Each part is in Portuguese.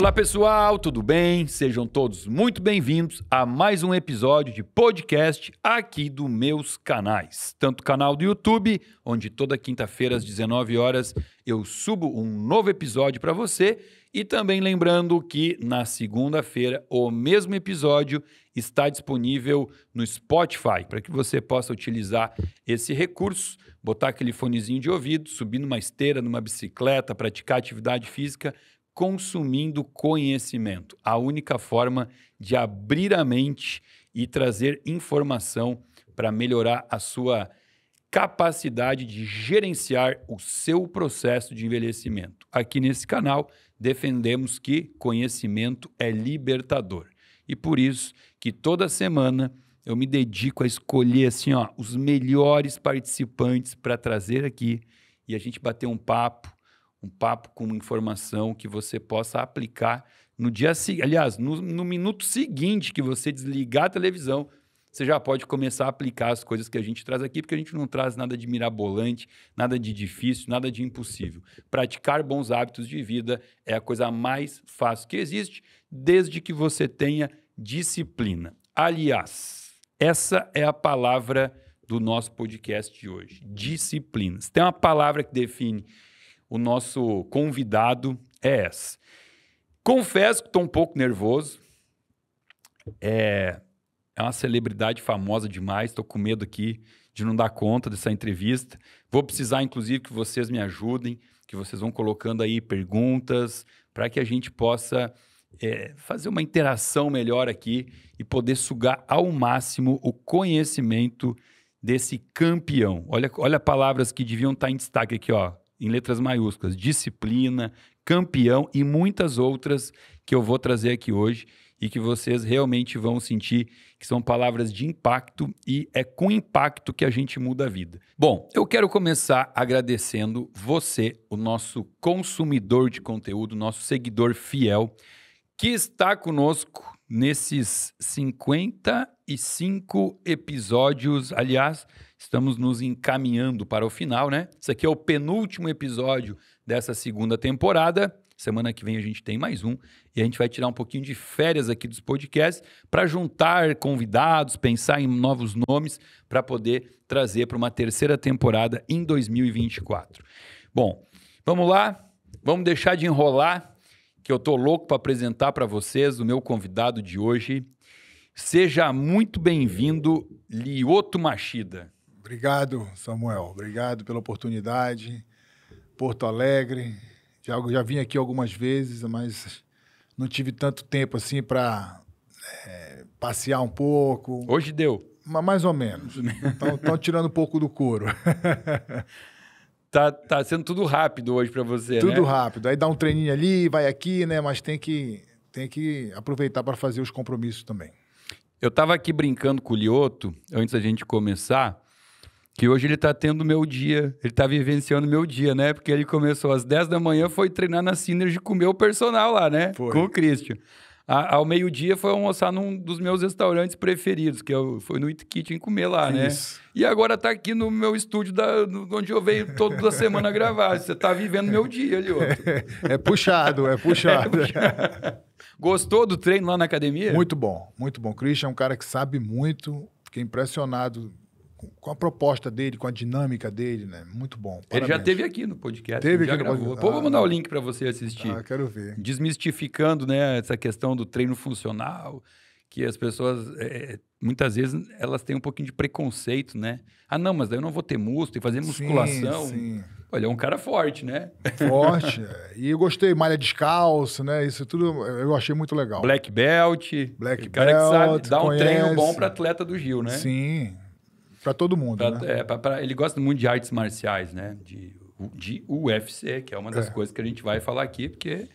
Olá pessoal, tudo bem? Sejam todos muito bem-vindos a mais um episódio de podcast aqui do meus canais. Tanto o canal do YouTube, onde toda quinta-feira às 19 horas eu subo um novo episódio para você, e também lembrando que na segunda-feira o mesmo episódio está disponível no Spotify, para que você possa utilizar esse recurso, botar aquele fonezinho de ouvido, subir numa esteira, numa bicicleta, praticar atividade física consumindo conhecimento. A única forma de abrir a mente e trazer informação para melhorar a sua capacidade de gerenciar o seu processo de envelhecimento. Aqui nesse canal defendemos que conhecimento é libertador. E por isso que toda semana eu me dedico a escolher assim, ó, os melhores participantes para trazer aqui e a gente bater um papo um papo com informação que você possa aplicar no dia seguinte. Aliás, no, no, minuto seguinte que você desligar a televisão, você já pode começar a aplicar as coisas que a gente traz aqui, porque a gente não traz nada de mirabolante, nada de difícil, nada de impossível. Praticar bons hábitos de vida é a coisa mais fácil que existe, desde que você tenha disciplina. Aliás, essa é a palavra do nosso podcast de hoje: disciplina. Se tem uma palavra que define o nosso convidado é essa. Confesso que estou um pouco nervoso. É, é uma celebridade famosa demais. Estou com medo aqui de não dar conta dessa entrevista. Vou precisar, inclusive, que vocês me ajudem, que vocês vão colocando aí perguntas, para que a gente possa é, fazer uma interação melhor aqui e poder sugar ao máximo o conhecimento desse campeão. Olha, olha palavras que deviam estar tá em destaque aqui, ó em letras maiúsculas, disciplina, campeão e muitas outras que eu vou trazer aqui hoje e que vocês realmente vão sentir que são palavras de impacto e é com impacto que a gente muda a vida. Bom, eu quero começar agradecendo você, o nosso consumidor de conteúdo, nosso seguidor fiel, que está conosco nesses 55 episódios. Aliás, estamos nos encaminhando para o final, né? Isso aqui é o penúltimo episódio dessa segunda temporada. Semana que vem a gente tem mais um e a gente vai tirar um pouquinho de férias aqui dos podcasts para juntar convidados, pensar em novos nomes para poder trazer para uma terceira temporada em 2024. Bom, vamos lá, vamos deixar de enrolar que eu tô louco para apresentar para vocês, o meu convidado de hoje. Seja muito bem-vindo, Lioto Machida. Obrigado, Samuel. Obrigado pela oportunidade. Porto Alegre. Já, já vim aqui algumas vezes, mas não tive tanto tempo assim para é, passear um pouco. Hoje deu. Mas mais ou menos. Estão tirando um pouco do couro. Tá, tá sendo tudo rápido hoje para você, tudo né? Tudo rápido. Aí dá um treininho ali, vai aqui, né? Mas tem que, tem que aproveitar para fazer os compromissos também. Eu estava aqui brincando com o Lioto, antes da gente começar, que hoje ele está tendo meu dia, ele está vivenciando meu dia, né? Porque ele começou às 10 da manhã, foi treinar na Synergy com o meu personal lá, né? Foi. Com o Christian. A, ao meio-dia foi almoçar num dos meus restaurantes preferidos, que eu, foi no It Kitchen comer lá, né? Isso. E agora tá aqui no meu estúdio, da, no, onde eu venho toda semana gravar. Você tá vivendo meu dia, ali é puxado, é puxado. É puxado. Gostou do treino lá na academia? Muito bom, muito bom. Christian é um cara que sabe muito. Fiquei impressionado com a proposta dele, com a dinâmica dele, né? Muito bom. Parabéns. Ele já teve aqui no podcast. Teve já gravou. Pode... Pô, ah, vou mandar o link para você assistir. Ah, quero ver. Desmistificando, né, essa questão do treino funcional, que as pessoas é, é, muitas vezes elas têm um pouquinho de preconceito, né? Ah, não, mas daí eu não vou ter músculo e fazer musculação. Sim, sim. Olha, é um cara forte, né? Forte. É. e eu gostei, malha descalço, né? Isso tudo eu achei muito legal. Black Belt. Black Belt. cara que sabe, dá um treino bom para atleta do Gil, né? Sim. Para todo mundo, pra, né? É, pra, pra, ele gosta muito de artes marciais, né? De, de UFC, que é uma das é. coisas que a gente vai falar aqui, porque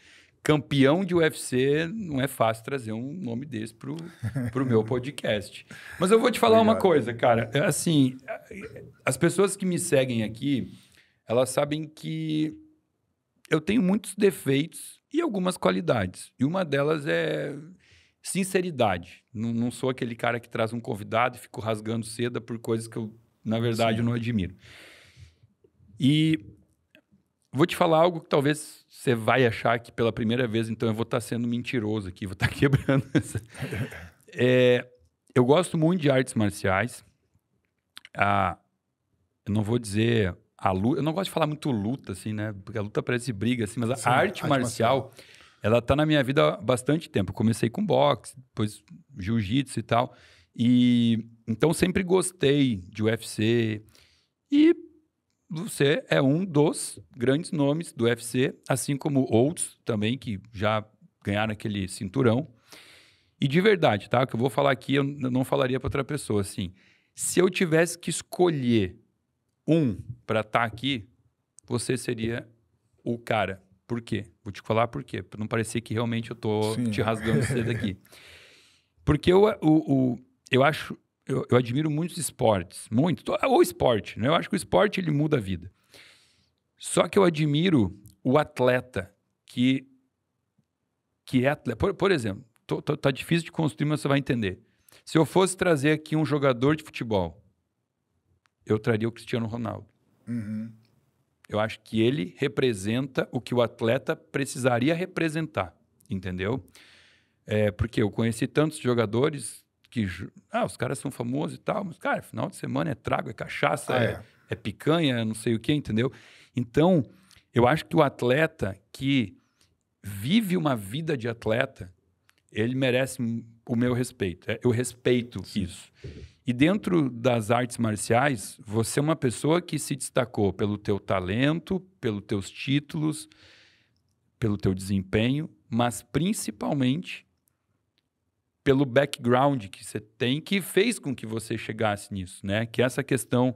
campeão de UFC não é fácil trazer um nome desse pro, pro meu podcast. Mas eu vou te falar Obrigado. uma coisa, cara. É assim, as pessoas que me seguem aqui, elas sabem que eu tenho muitos defeitos e algumas qualidades. E uma delas é Sinceridade. Não, não, sou aquele cara que traz um convidado e fico rasgando seda por coisas que eu, na verdade, Sim. não admiro. E vou te falar algo que talvez você vai achar que pela primeira vez, então eu vou estar tá sendo mentiroso aqui, vou estar tá quebrando essa. É, eu gosto muito de artes marciais. Ah, eu não vou dizer a luta. Eu não gosto de falar muito luta, assim, né? Porque a luta parece briga, assim, mas Sim, a arte, arte marcial, marcial ela tá na minha vida há bastante tempo. Eu comecei com boxe, depois jiu-jitsu e tal. E então sempre gostei de UFC. E você é um dos grandes nomes do UFC, assim como outros também que já ganharam aquele cinturão. E de verdade, tá? O que eu vou falar aqui eu não falaria para outra pessoa assim. Se eu tivesse que escolher um para estar tá aqui, você seria o cara. Por quê? Vou te falar por quê. Pra não parecer que realmente eu tô Sim. te rasgando você daqui. Porque eu, o, o, eu acho... Eu, eu admiro muitos esportes. Muito. Ou esporte, né? Eu acho que o esporte, ele muda a vida. Só que eu admiro o atleta que... Que é atleta... Por, por exemplo, tô, tô, tá difícil de construir, mas você vai entender. Se eu fosse trazer aqui um jogador de futebol, eu traria o Cristiano Ronaldo. Uhum. Eu acho que ele representa o que o atleta precisaria representar, entendeu? É, porque eu conheci tantos jogadores que. Ah, os caras são famosos e tal, mas, cara, final de semana é trago, é cachaça, ah, é. É, é, picanha, não sei o quê, entendeu? Então, eu acho que o atleta que vive uma vida de atleta, ele merece o meu respeito. É, eu respeito Sim. isso. E dentro das artes marciais, você é uma pessoa que se destacou pelo teu talento, pelos teus títulos, pelo teu desempenho, mas principalmente pelo background que você tem que fez com que você chegasse nisso, né? Que é essa questão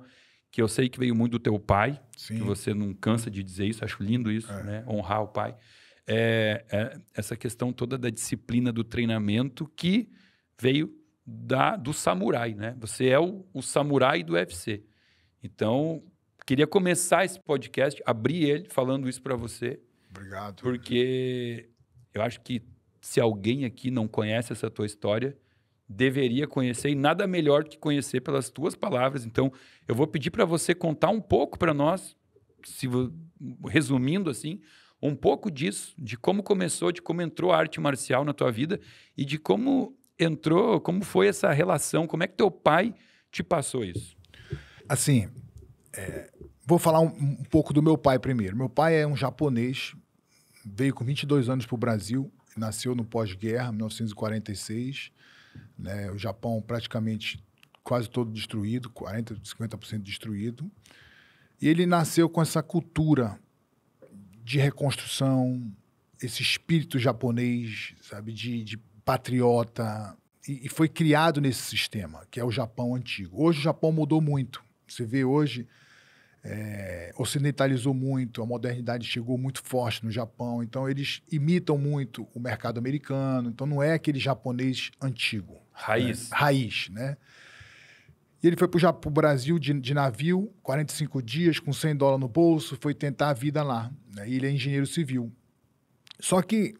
que eu sei que veio muito do teu pai, Sim. que você não cansa de dizer isso, acho lindo isso, é. né? Honrar o pai. É, é essa questão toda da disciplina do treinamento que veio da, do samurai, né? Você é o, o samurai do UFC. Então, queria começar esse podcast, abrir ele falando isso para você. Obrigado. Porque eu acho que se alguém aqui não conhece essa tua história, deveria conhecer e nada melhor do que conhecer pelas tuas palavras. Então, eu vou pedir para você contar um pouco para nós, se resumindo assim, um pouco disso, de como começou, de como entrou a arte marcial na tua vida e de como entrou, como foi essa relação? Como é que teu pai te passou isso? Assim, é, vou falar um, um, pouco do meu pai primeiro. Meu pai é um japonês, veio com 22 anos para o Brasil, nasceu no pós-guerra, 1946. Né, o Japão praticamente quase todo destruído, 40, 50% destruído. E ele nasceu com essa cultura de reconstrução, esse espírito japonês, sabe, de, de patriota, e, e, foi criado nesse sistema, que é o Japão antigo. Hoje o Japão mudou muito. Você vê hoje, é, ocidentalizou muito, a modernidade chegou muito forte no Japão, então eles imitam muito o mercado americano, então não é aquele japonês antigo. Né? Raiz. Né? Raiz, né? E ele foi para o Brasil de, de, navio, 45 dias, com 100 dólares no bolso, foi tentar a vida lá. Né? E ele é engenheiro civil. Só que,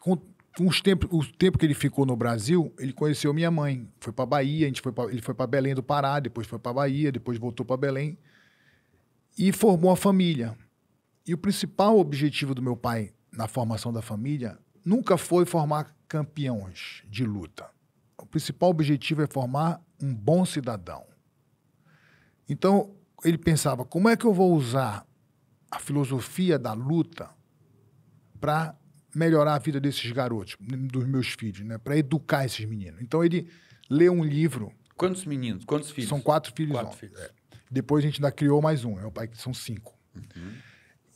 com, os tempos, o tempo que ele ficou no Brasil, ele conheceu minha mãe. Foi para Bahia, a gente foi pra, ele foi para Belém do Pará, depois foi para Bahia, depois voltou para Belém e formou a família. E o principal objetivo do meu pai na formação da família nunca foi formar campeões de luta. O principal objetivo é formar um bom cidadão. Então, ele pensava: como é que eu vou usar a filosofia da luta para melhorar a vida desses garotos, dos meus filhos, né? Para educar esses meninos. Então ele lê um livro. Quantos meninos? Quantos filhos? São quatro filhos. Quatro filhos. É. Depois a gente ainda criou mais um, é o pai que são cinco. Uhum.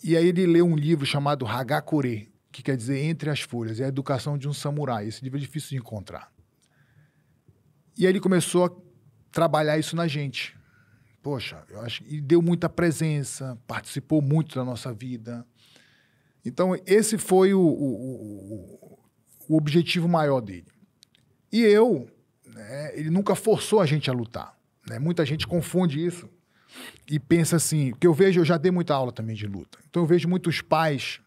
E aí ele lê um livro chamado Hagakure, que quer dizer Entre as Folhas, é a educação de um samurai. Esse livro é difícil de encontrar. E aí ele começou a trabalhar isso na gente. Poxa, eu acho que deu muita presença, participou muito da nossa vida. Então, esse foi o, o, o objetivo maior dele. E eu, né, ele nunca forçou a gente a lutar. Né? Muita gente confunde isso e pensa assim, porque eu vejo, eu já dei muita aula também de luta. Então eu vejo muitos pais,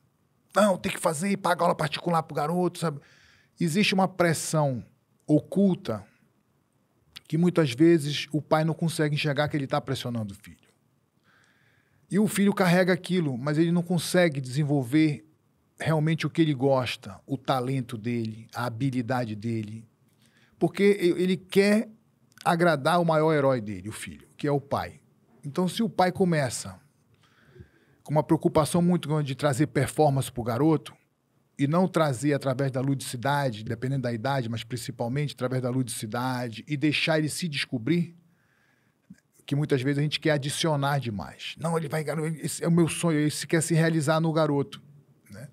não, tem que fazer pagar aula particular para o garoto, sabe? Existe uma pressão oculta que muitas vezes o pai não consegue enxergar que ele está pressionando o filho. E o filho carrega aquilo, mas ele não consegue desenvolver realmente o que ele gosta, o talento dele, a habilidade dele. Porque ele quer agradar o maior herói dele, o filho, que é o pai. Então, se o pai começa com uma preocupação muito grande de trazer performance para o garoto, e não trazer através da ludicidade, dependendo da idade, mas principalmente através da ludicidade, e deixar ele se descobrir, que muitas vezes a gente quer adicionar demais. Não, ele vai, esse é o meu sonho, esse quer se realizar no garoto. Né?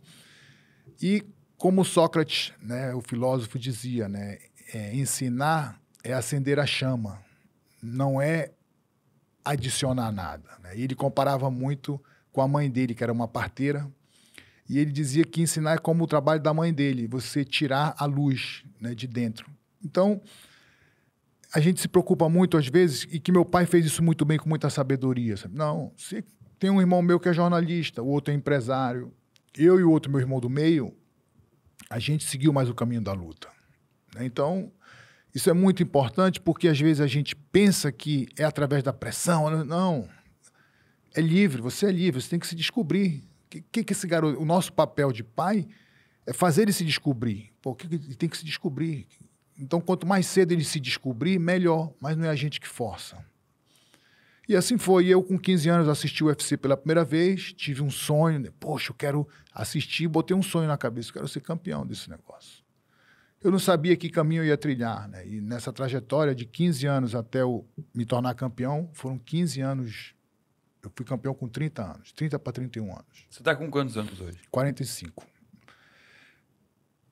E como Sócrates, né, o filósofo, dizia, né, é, ensinar é acender a chama, não é adicionar nada. Né? E ele comparava muito com a mãe dele, que era uma parteira, e ele dizia que ensinar é como o trabalho da mãe dele, você tirar a luz né, de dentro. Então, a gente se preocupa muito às vezes e que meu pai fez isso muito bem com muita sabedoria. Sabe? Não, se tem um irmão meu que é jornalista, o outro é empresário, eu e o outro meu irmão do meio, a gente seguiu mais o caminho da luta. Né? Então, isso é muito importante porque às vezes a gente pensa que é através da pressão. Né? Não. É livre, você é livre, você tem que se descobrir. Que, que, que esse garoto, o nosso papel de pai é fazer ele se descobrir. Por que, que, tem que se descobrir. Então, quanto mais cedo ele se descobrir, melhor, mas não é a gente que força. E assim foi. Eu, com 15 anos, assisti o UFC pela primeira vez, tive um sonho, né? poxa, eu quero assistir, botei um sonho na cabeça, eu quero ser campeão desse negócio. Eu não sabia que caminho eu ia trilhar, né? E nessa trajetória de 15 anos até eu me tornar campeão, foram 15 anos. Eu fui campeão com 30 anos, 30 para 31 anos. Você está com quantos anos hoje? 45.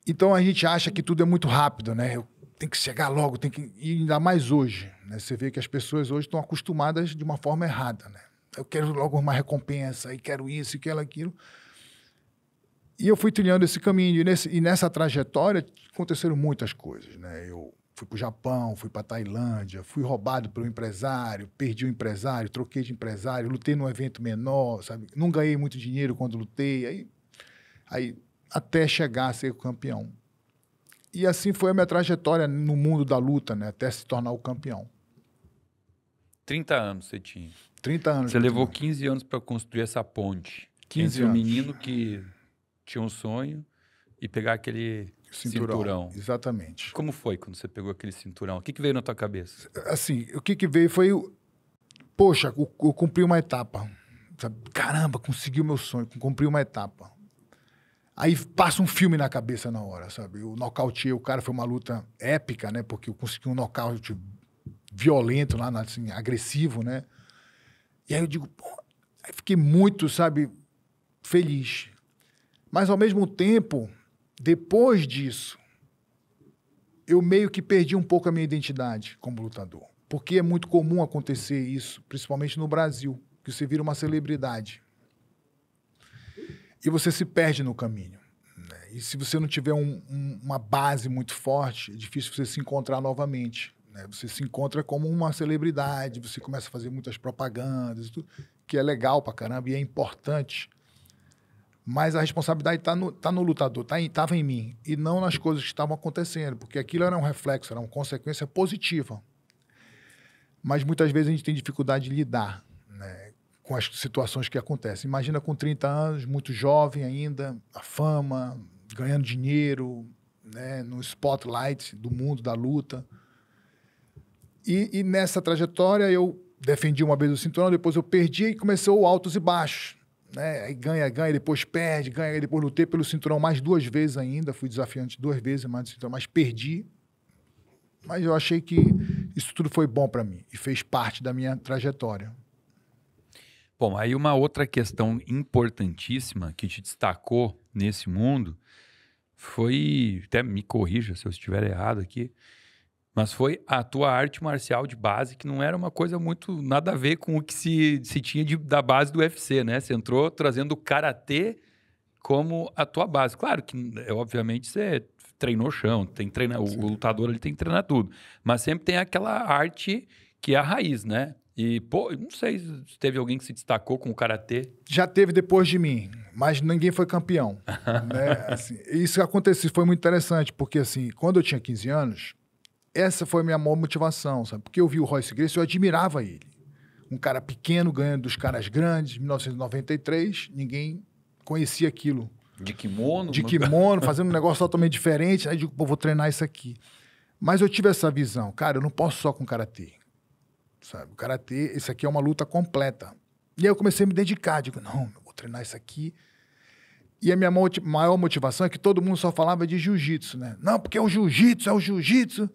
Então a gente acha que tudo é muito rápido, né? Eu tem que chegar logo, tem que. E ainda mais hoje. Né? Você vê que as pessoas hoje estão acostumadas de uma forma errada. Né? Eu quero logo uma recompensa, e quero isso, e quero aquilo. E eu fui trilhando esse caminho. E, nesse, e nessa trajetória aconteceram muitas coisas. Né? Eu fui para o Japão, fui para a Tailândia, fui roubado pelo empresário, perdi o empresário, troquei de empresário, lutei num evento menor, sabe? Não ganhei muito dinheiro quando lutei. Aí, aí até chegar a ser campeão e assim foi a minha trajetória no mundo da luta, né? Até se tornar o campeão. 30 anos você tinha. 30 anos. Você levou 15 anos para construir essa ponte. 15 entre anos. um menino que tinha um sonho e pegar aquele cinturão. cinturão. Exatamente. Como foi quando você pegou aquele cinturão? O que, que veio na tua cabeça? Assim, o que, que veio foi... Poxa, eu, eu cumpri uma etapa. Caramba, consegui o meu sonho, cumpri uma etapa. Aí passa um filme na cabeça na hora, sabe? Eu nocauteei o cara, foi uma luta épica, né? Porque eu consegui um nocaute violento lá, assim, agressivo, né? E aí eu digo, pô, aí fiquei muito, sabe, feliz. Mas ao mesmo tempo, depois disso, eu meio que perdi um pouco a minha identidade como lutador. Porque é muito comum acontecer isso, principalmente no Brasil, que você vira uma celebridade e você se perde no caminho. Né? E se você não tiver um, um, uma base muito forte, é difícil você se encontrar novamente. Né? Você se encontra como uma celebridade, você começa a fazer muitas propagandas, tudo, que é legal pra caramba e é importante. Mas a responsabilidade está no, tá no lutador, estava tá em, em mim, e não nas coisas que estavam acontecendo, porque aquilo era um reflexo, era uma consequência positiva. Mas muitas vezes a gente tem dificuldade de lidar com as situações que acontecem. Imagina com 30 anos, muito jovem ainda, a fama, ganhando dinheiro, né, no spotlight do mundo da luta. E, e, nessa trajetória eu defendi uma vez o cinturão, depois eu perdi e começou altos e baixos. Né? Aí ganha, ganha, depois perde, ganha, depois lutei pelo cinturão mais duas vezes ainda, fui desafiante duas vezes mais do cinturão, mas perdi. Mas eu achei que isso tudo foi bom para mim e fez parte da minha trajetória. Bom, aí uma outra questão importantíssima que te destacou nesse mundo foi, até me corrija se eu estiver errado aqui, mas foi a tua arte marcial de base, que não era uma coisa muito nada a ver com o que se, se tinha de, da base do UFC, né? Você entrou trazendo o karatê como a tua base. Claro que, é, obviamente, você treinou chão, tem treina, o, o lutador ele tem que treinar tudo, mas sempre tem aquela arte que é a raiz, né? E, pô, não sei se teve alguém que se destacou com o karatê. Já teve depois de mim, mas ninguém foi campeão. né? assim, isso aconteceu, foi muito interessante, porque assim, quando eu tinha 15 anos, essa foi a minha maior motivação, sabe? Porque eu vi o Royce Gracie, eu admirava ele. Um cara pequeno ganhando dos caras grandes, 1993, ninguém conhecia aquilo. De kimono? De kimono, fazendo um negócio totalmente diferente. Aí eu digo, pô, vou treinar isso aqui. Mas eu tive essa visão, cara, eu não posso só com karatê sabe? O karatê, isso aqui é uma luta completa. E aí eu comecei a me dedicar, digo, não, eu vou treinar isso aqui. E a minha maior motivação é que todo mundo só falava de jiu-jitsu, né? Não, porque é o jiu-jitsu, é o jiu-jitsu.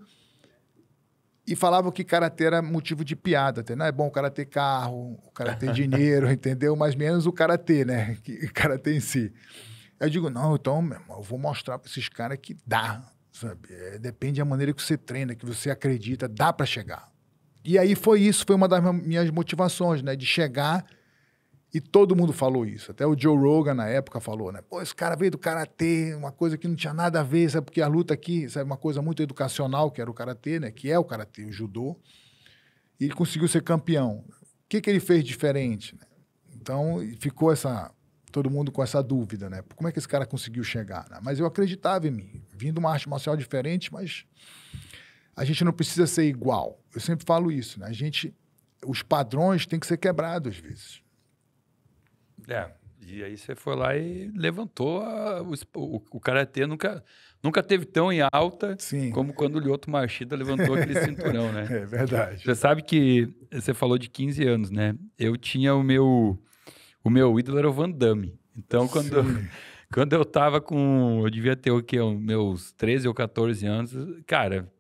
E falavam que karatê era motivo de piada, até, né? É bom o karatê carro, o karatê dinheiro, entendeu? Mas menos o karatê, né? O karatê em si. Eu digo, não, então, meu irmão, eu vou mostrar para esses caras que dá, sabe? É, depende da maneira que você treina, que você acredita, dá para chegar. E aí foi isso, foi uma das minhas motivações, né? De chegar e todo mundo falou isso. Até o Joe Rogan, na época, falou, né? Pô, esse cara veio do Karatê, uma coisa que não tinha nada a ver, sabe? Porque a luta aqui, sabe? É uma coisa muito educacional, que era o Karatê, né? Que é o Karatê, o Judô. E ele conseguiu ser campeão. O que, que ele fez diferente? Né? Então, ficou essa... Todo mundo com essa dúvida, né? Como é que esse cara conseguiu chegar? Né? Mas eu acreditava em mim. Vindo uma arte marcial diferente, mas a gente não precisa ser igual. Eu sempre falo isso, né? A gente, os padrões têm que ser quebrados às vezes. É, e aí você foi lá e levantou a, o, o, o karatê nunca nunca teve tão em alta Sim. como quando o Lyoto Machida levantou aquele cinturão, né? É verdade. Você sabe que você falou de 15 anos, né? Eu tinha o meu o meu ídolo era o Van Damme. Então quando Sim. quando eu tava com eu devia ter o quê? Meus 13 ou 14 anos, cara,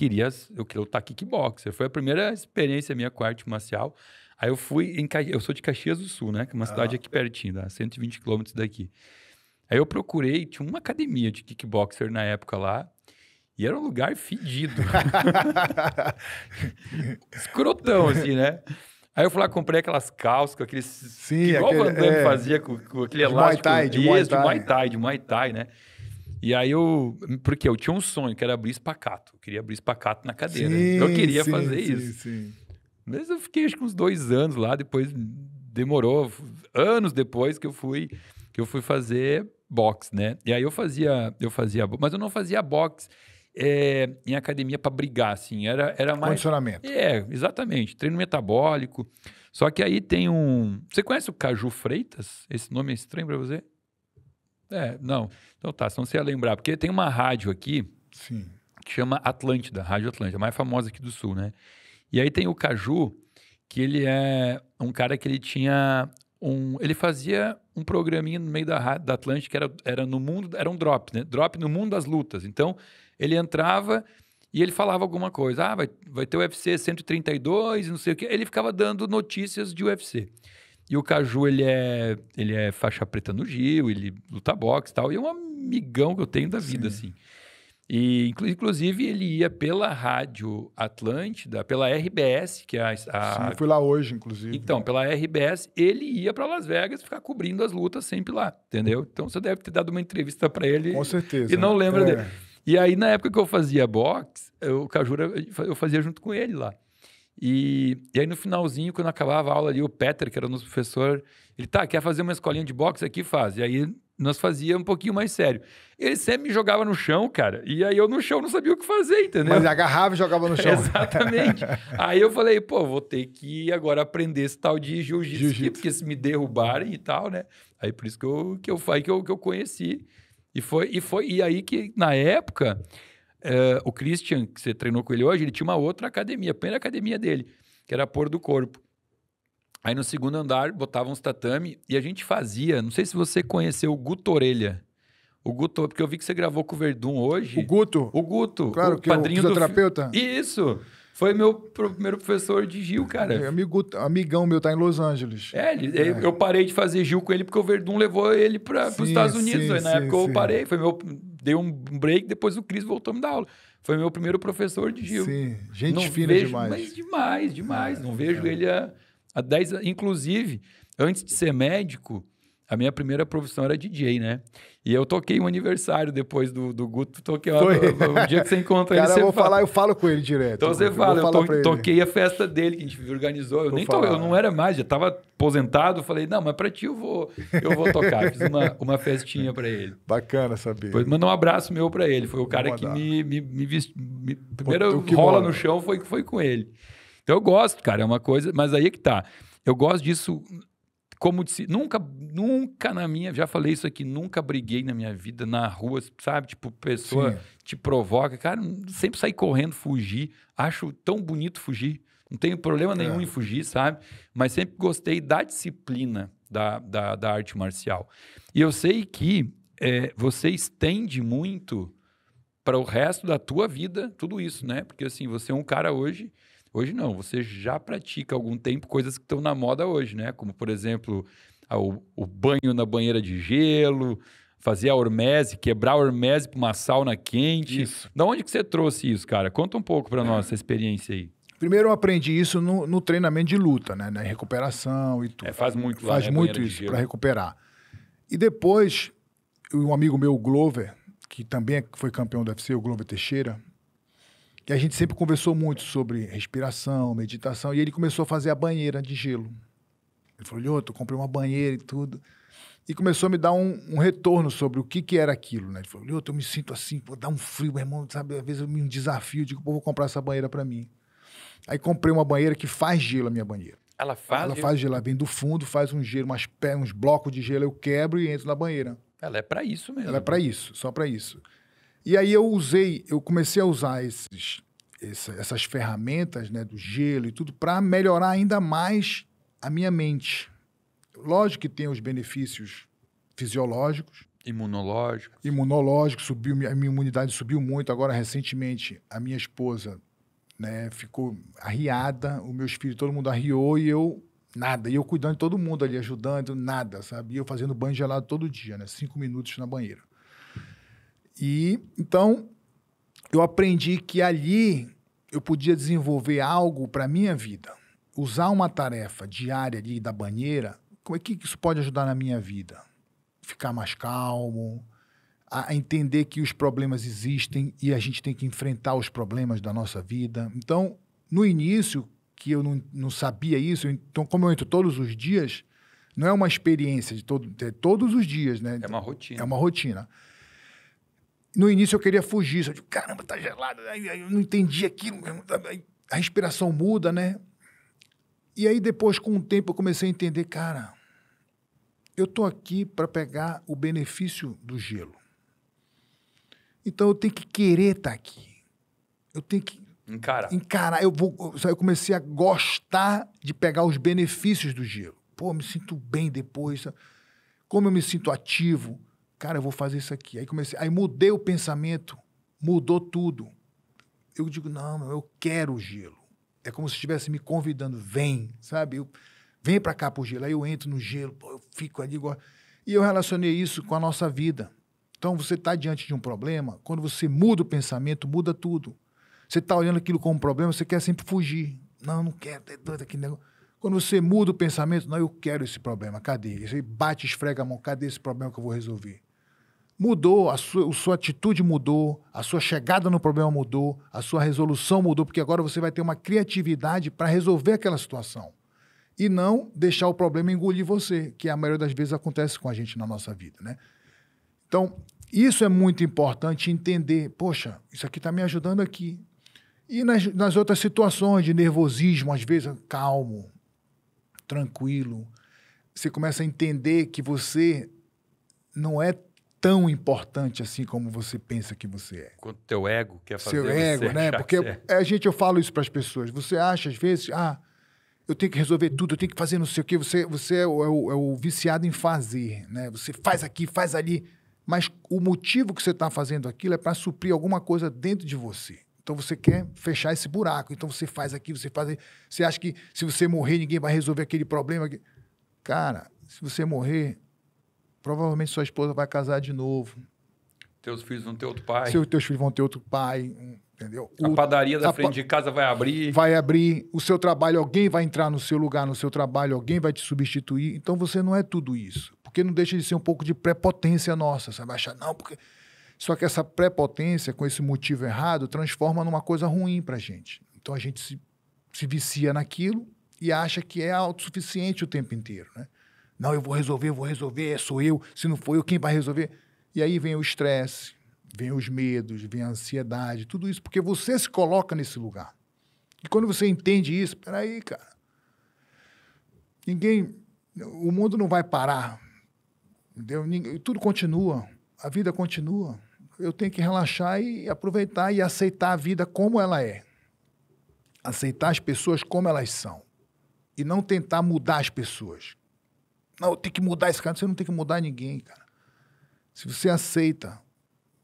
queria, eu queria lutar kickboxer. Foi a primeira experiência minha com arte marcial. Aí eu fui em eu sou de Caxias do Sul, né? Que é uma ah. cidade aqui pertinho, a 120 quilômetros daqui. Aí eu procurei, tinha uma academia de kickboxer na época lá. E era um lugar fedido. Escrotão, assim, né? Aí eu fui lá, comprei aquelas calças, com aqueles... Sim, que igual aquele, o Van Damme é, fazia com, com aquele de elástico. Muay Thai, de Muay Thai. de Muay Thai, de Muay Thai, né? E aí eu. Porque eu tinha um sonho, que era abrir espacato. Eu queria abrir espacato na cadeira. Sim, eu queria sim, fazer sim, isso. Sim. Mas eu fiquei acho que uns dois anos lá, depois demorou. Anos depois que eu fui que eu fui fazer boxe, né? E aí eu fazia, eu fazia, mas eu não fazia boxe é, em academia para brigar, assim. Era, era mais. Condicionamento. É, exatamente. Treino metabólico. Só que aí tem um. Você conhece o Caju Freitas? Esse nome é estranho para você? É, não. Então tá, se não ia lembrar. Porque tem uma rádio aqui Sim. que chama Atlântida, Rádio Atlântida, a mais famosa aqui do Sul, né? E aí tem o Caju, que ele é um cara que ele tinha um... Ele fazia um programinha no meio da, da Atlântida que era, era no mundo... Era um drop, né? Drop no mundo das lutas. Então, ele entrava... E ele falava alguma coisa, ah, vai, vai ter o UFC 132 e não sei o quê. Ele ficava dando notícias de UFC. E o Caju, ele é, ele é faixa preta no Gil, ele luta boxe e tal. E é um amigão que eu tenho da vida, Sim. assim. E, inclusive, ele ia pela Rádio Atlântida, pela RBS, que é a. a... Sim, fui lá hoje, inclusive. Então, pela RBS, ele ia para Las Vegas ficar cobrindo as lutas sempre lá, entendeu? Então você deve ter dado uma entrevista para ele. Com certeza. E não lembra é. dele. E aí, na época que eu fazia boxe, eu, o Caju, eu fazia junto com ele lá. E, e aí no finalzinho, quando acabava a aula ali, o Peter, que era o nosso professor, ele, tá, quer fazer uma escolinha de boxe aqui? Faz. E aí nós fazia um pouquinho mais sério. Ele sempre me jogava no chão, cara. E aí eu no chão não sabia o que fazer, entendeu? Mas agarrava e jogava no chão. Exatamente. aí eu falei, pô, vou ter que agora aprender esse tal de jiu-jitsu, jiu porque se me derrubarem e tal, né? Aí por isso que eu, que eu, que eu, que eu conheci. E foi, e foi, e aí que na época Uh, o Christian, que você treinou com ele hoje, ele tinha uma outra academia, a primeira academia dele, que era a Pôr do Corpo. Aí no segundo andar botavam uns tatame e a gente fazia. Não sei se você conheceu o Guto Orelha. O Guto, porque eu vi que você gravou com o Verdun hoje. O Guto. O Guto. Claro, o que padrinho é o fisioterapeuta Do... Isso. Foi meu primeiro professor de Gil, cara. É, amigo, amigão meu tá em Los Angeles. É, ele, é, eu parei de fazer Gil com ele porque o Verdun levou ele para os Estados Unidos. Sim, aí, na sim, época sim. eu parei, foi meu dei um break, depois o Cris voltou a me dar aula. Foi meu primeiro professor de Gil. Sim, gente não fina vejo, demais. Mas demais, demais. É, não vejo é. ele há, dez 10 anos. Inclusive, antes de ser médico, a minha primeira profissão era DJ, né? E eu toquei um aniversário depois do, do Guto, toquei Foi. o dia que você encontra Cara, ele. Cara, eu vou fala. falar, eu falo com ele direto. Então você fala, eu, to, toquei a festa dele que a gente organizou. Eu nem to, eu não era mais, já estava aposentado. Falei, não, mas para ti eu vou, eu vou tocar. Fiz uma, uma festinha para ele. Bacana saber. Foi mandou um abraço meu para ele. Foi o cara que me, me, me, vist, me primeira rola no chão foi, foi com ele. Então eu gosto, cara, é uma coisa, mas aí é que tá. Eu gosto disso como disse, nunca, nunca na minha, já falei isso aqui, nunca briguei na minha vida na rua, sabe? Tipo, pessoa Sim. te provoca, cara, sempre sair correndo, fugir, acho tão bonito fugir. Não tenho problema nenhum é. em fugir, sabe? Mas sempre gostei da disciplina da, da, da arte marcial. E eu sei que é, você estende muito para o resto da tua vida tudo isso, né? Porque assim, você é um cara hoje Hoje não, você já pratica há algum tempo coisas que estão na moda hoje, né? Como, por exemplo, o, o banho na banheira de gelo, fazer a hormese, quebrar a hormese para uma sauna quente. Isso. Da onde que você trouxe isso, cara? Conta um pouco para é. nós essa experiência aí. Primeiro eu aprendi isso no, no treinamento de luta, né? Na recuperação e tudo. É, faz muito lá, Faz né? muito isso para recuperar. E depois, um amigo meu, o Glover, que também é, foi campeão do UFC, o Glover Teixeira, que a gente sempre conversou muito sobre respiração, meditação, e ele começou a fazer a banheira de gelo. Ele falou, eu comprei uma banheira e tudo. E começou a me dar um, um retorno sobre o que, que era aquilo, né? Ele falou, Lhoto, eu me sinto assim, vou dar um frio, meu irmão, sabe? Às vezes eu me desafio, digo, pô, vou comprar essa banheira para mim. Aí comprei uma banheira que faz gelo a minha banheira. Ela faz? Ela faz gelo, ela vem do fundo, faz um gelo, umas, uns blocos de gelo, eu quebro e entro na banheira. Ela é para isso mesmo. Ela é para isso, só para isso. E aí eu usei, eu comecei a usar esses, essas ferramentas né, do gelo e tudo para melhorar ainda mais a minha mente. Lógico que tem os benefícios fisiológicos. Imunológico. Imunológico, subiu, a minha imunidade subiu muito. Agora, recentemente, a minha esposa né, ficou arriada, o meu espírito todo mundo arriou e eu nada. E eu cuidando de todo mundo ali, ajudando, nada, sabe? E eu fazendo banho gelado todo dia, né? Cinco minutos na banheira. E então eu aprendi que ali eu podia desenvolver algo para minha vida, usar uma tarefa diária ali da banheira. Como é que isso pode ajudar na minha vida? Ficar mais calmo, a entender que os problemas existem e a gente tem que enfrentar os problemas da nossa vida. Então, no início, que eu não, não sabia isso, então, como eu entro todos os dias, não é uma experiência de todo, de é todos os dias, né? É uma rotina. É uma rotina. No início eu queria fugir, eu digo, caramba, tá gelado, aí, eu não entendi aquilo, a respiração muda, né? E aí depois, com o tempo, eu comecei a entender, cara, eu tô aqui para pegar o benefício do gelo. Então eu tenho que querer estar tá aqui. Eu tenho que encarar. Encarar. Eu vou, eu comecei a gostar de pegar os benefícios do gelo. Pô, me sinto bem depois. Como eu me sinto ativo cara, eu vou fazer isso aqui. Aí comecei, aí mudei o pensamento, mudou tudo. Eu digo, não, eu quero o gelo. É como se estivesse me convidando, vem, sabe? Eu, vem para cá pro gelo. Aí eu entro no gelo, pô, eu fico ali igual. E eu relacionei isso com a nossa vida. Então você está diante de um problema, quando você muda o pensamento, muda tudo. Você está olhando aquilo como um problema, você quer sempre fugir. Não, não quero, é doido aqui negócio. Quando você muda o pensamento, não, eu quero esse problema, cadê? Você bate, esfrega a mão, cadê esse problema que eu vou resolver? mudou, a sua, a sua, atitude mudou, a sua chegada no problema mudou, a sua resolução mudou, porque agora você vai ter uma criatividade para resolver aquela situação. E não deixar o problema engolir você, que a maioria das vezes acontece com a gente na nossa vida, né? Então, isso é muito importante entender. Poxa, isso aqui está me ajudando aqui. E nas, nas outras situações de nervosismo, às vezes, calmo, tranquilo. Você começa a entender que você não é tão importante assim como você pensa que você é. Quanto teu ego quer fazer Seu você ego, né? Porque é. é. a gente eu falo isso para as pessoas. Você acha às vezes, ah, eu tenho que resolver tudo, eu tenho que fazer não sei o quê. Você, você é, o, é o, é o viciado em fazer, né? Você faz aqui, faz ali, mas o motivo que você está fazendo aquilo é para suprir alguma coisa dentro de você. Então você quer fechar esse buraco. Então você faz aqui, você faz. Ali. Você acha que se você morrer ninguém vai resolver aquele problema? Cara, se você morrer provavelmente sua esposa vai casar de novo. Teus filhos vão ter outro pai. Seus teus filhos vão ter outro pai, entendeu? a padaria da a frente de casa vai abrir. Vai abrir. O seu trabalho, alguém vai entrar no seu lugar, no seu trabalho, alguém vai te substituir. Então você não é tudo isso. Porque não deixa de ser um pouco de prepotência nossa. Você vai achar, não, porque. Só que essa prepotência, com esse motivo errado, transforma numa coisa ruim pra gente. Então a gente se, se vicia naquilo e acha que é autossuficiente o tempo inteiro, né? Não, eu vou resolver, eu vou resolver, é, sou eu. Se não for eu, quem vai resolver? E aí vem o estresse, vem os medos, vem a ansiedade, tudo isso, porque você se coloca nesse lugar. E quando você entende isso, peraí, cara. Ninguém. O mundo não vai parar. Entendeu? Ninguém, tudo continua. A vida continua. Eu tenho que relaxar e aproveitar e aceitar a vida como ela é. Aceitar as pessoas como elas são. E não tentar mudar as pessoas. Não, eu tenho que mudar esse cara. Você não tem que mudar ninguém, cara. Se você aceita,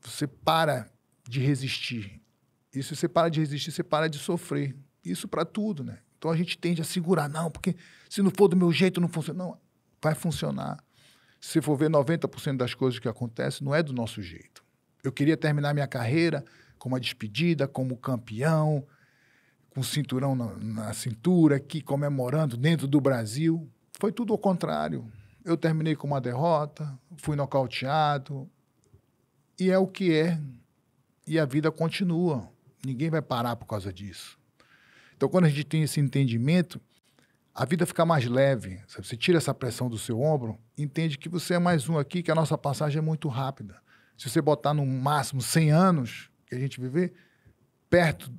você para de resistir. E se você para de resistir, você para de sofrer. Isso para tudo, né? Então a gente tende a segurar. Não, porque se não for do meu jeito, não funciona. Não, vai funcionar. Se você for ver 90% das coisas que acontecem, não é do nosso jeito. Eu queria terminar minha carreira com uma despedida, como campeão, com cinturão na, na cintura, aqui comemorando dentro do Brasil foi tudo ao contrário. Eu terminei com uma derrota, fui nocauteado, e é o que é. E a vida continua. Ninguém vai parar por causa disso. Então, quando a gente tem esse entendimento, a vida fica mais leve. Sabe? Você tira essa pressão do seu ombro, entende que você é mais um aqui, que a nossa passagem é muito rápida. Se você botar no máximo 100 anos que a gente viver, perto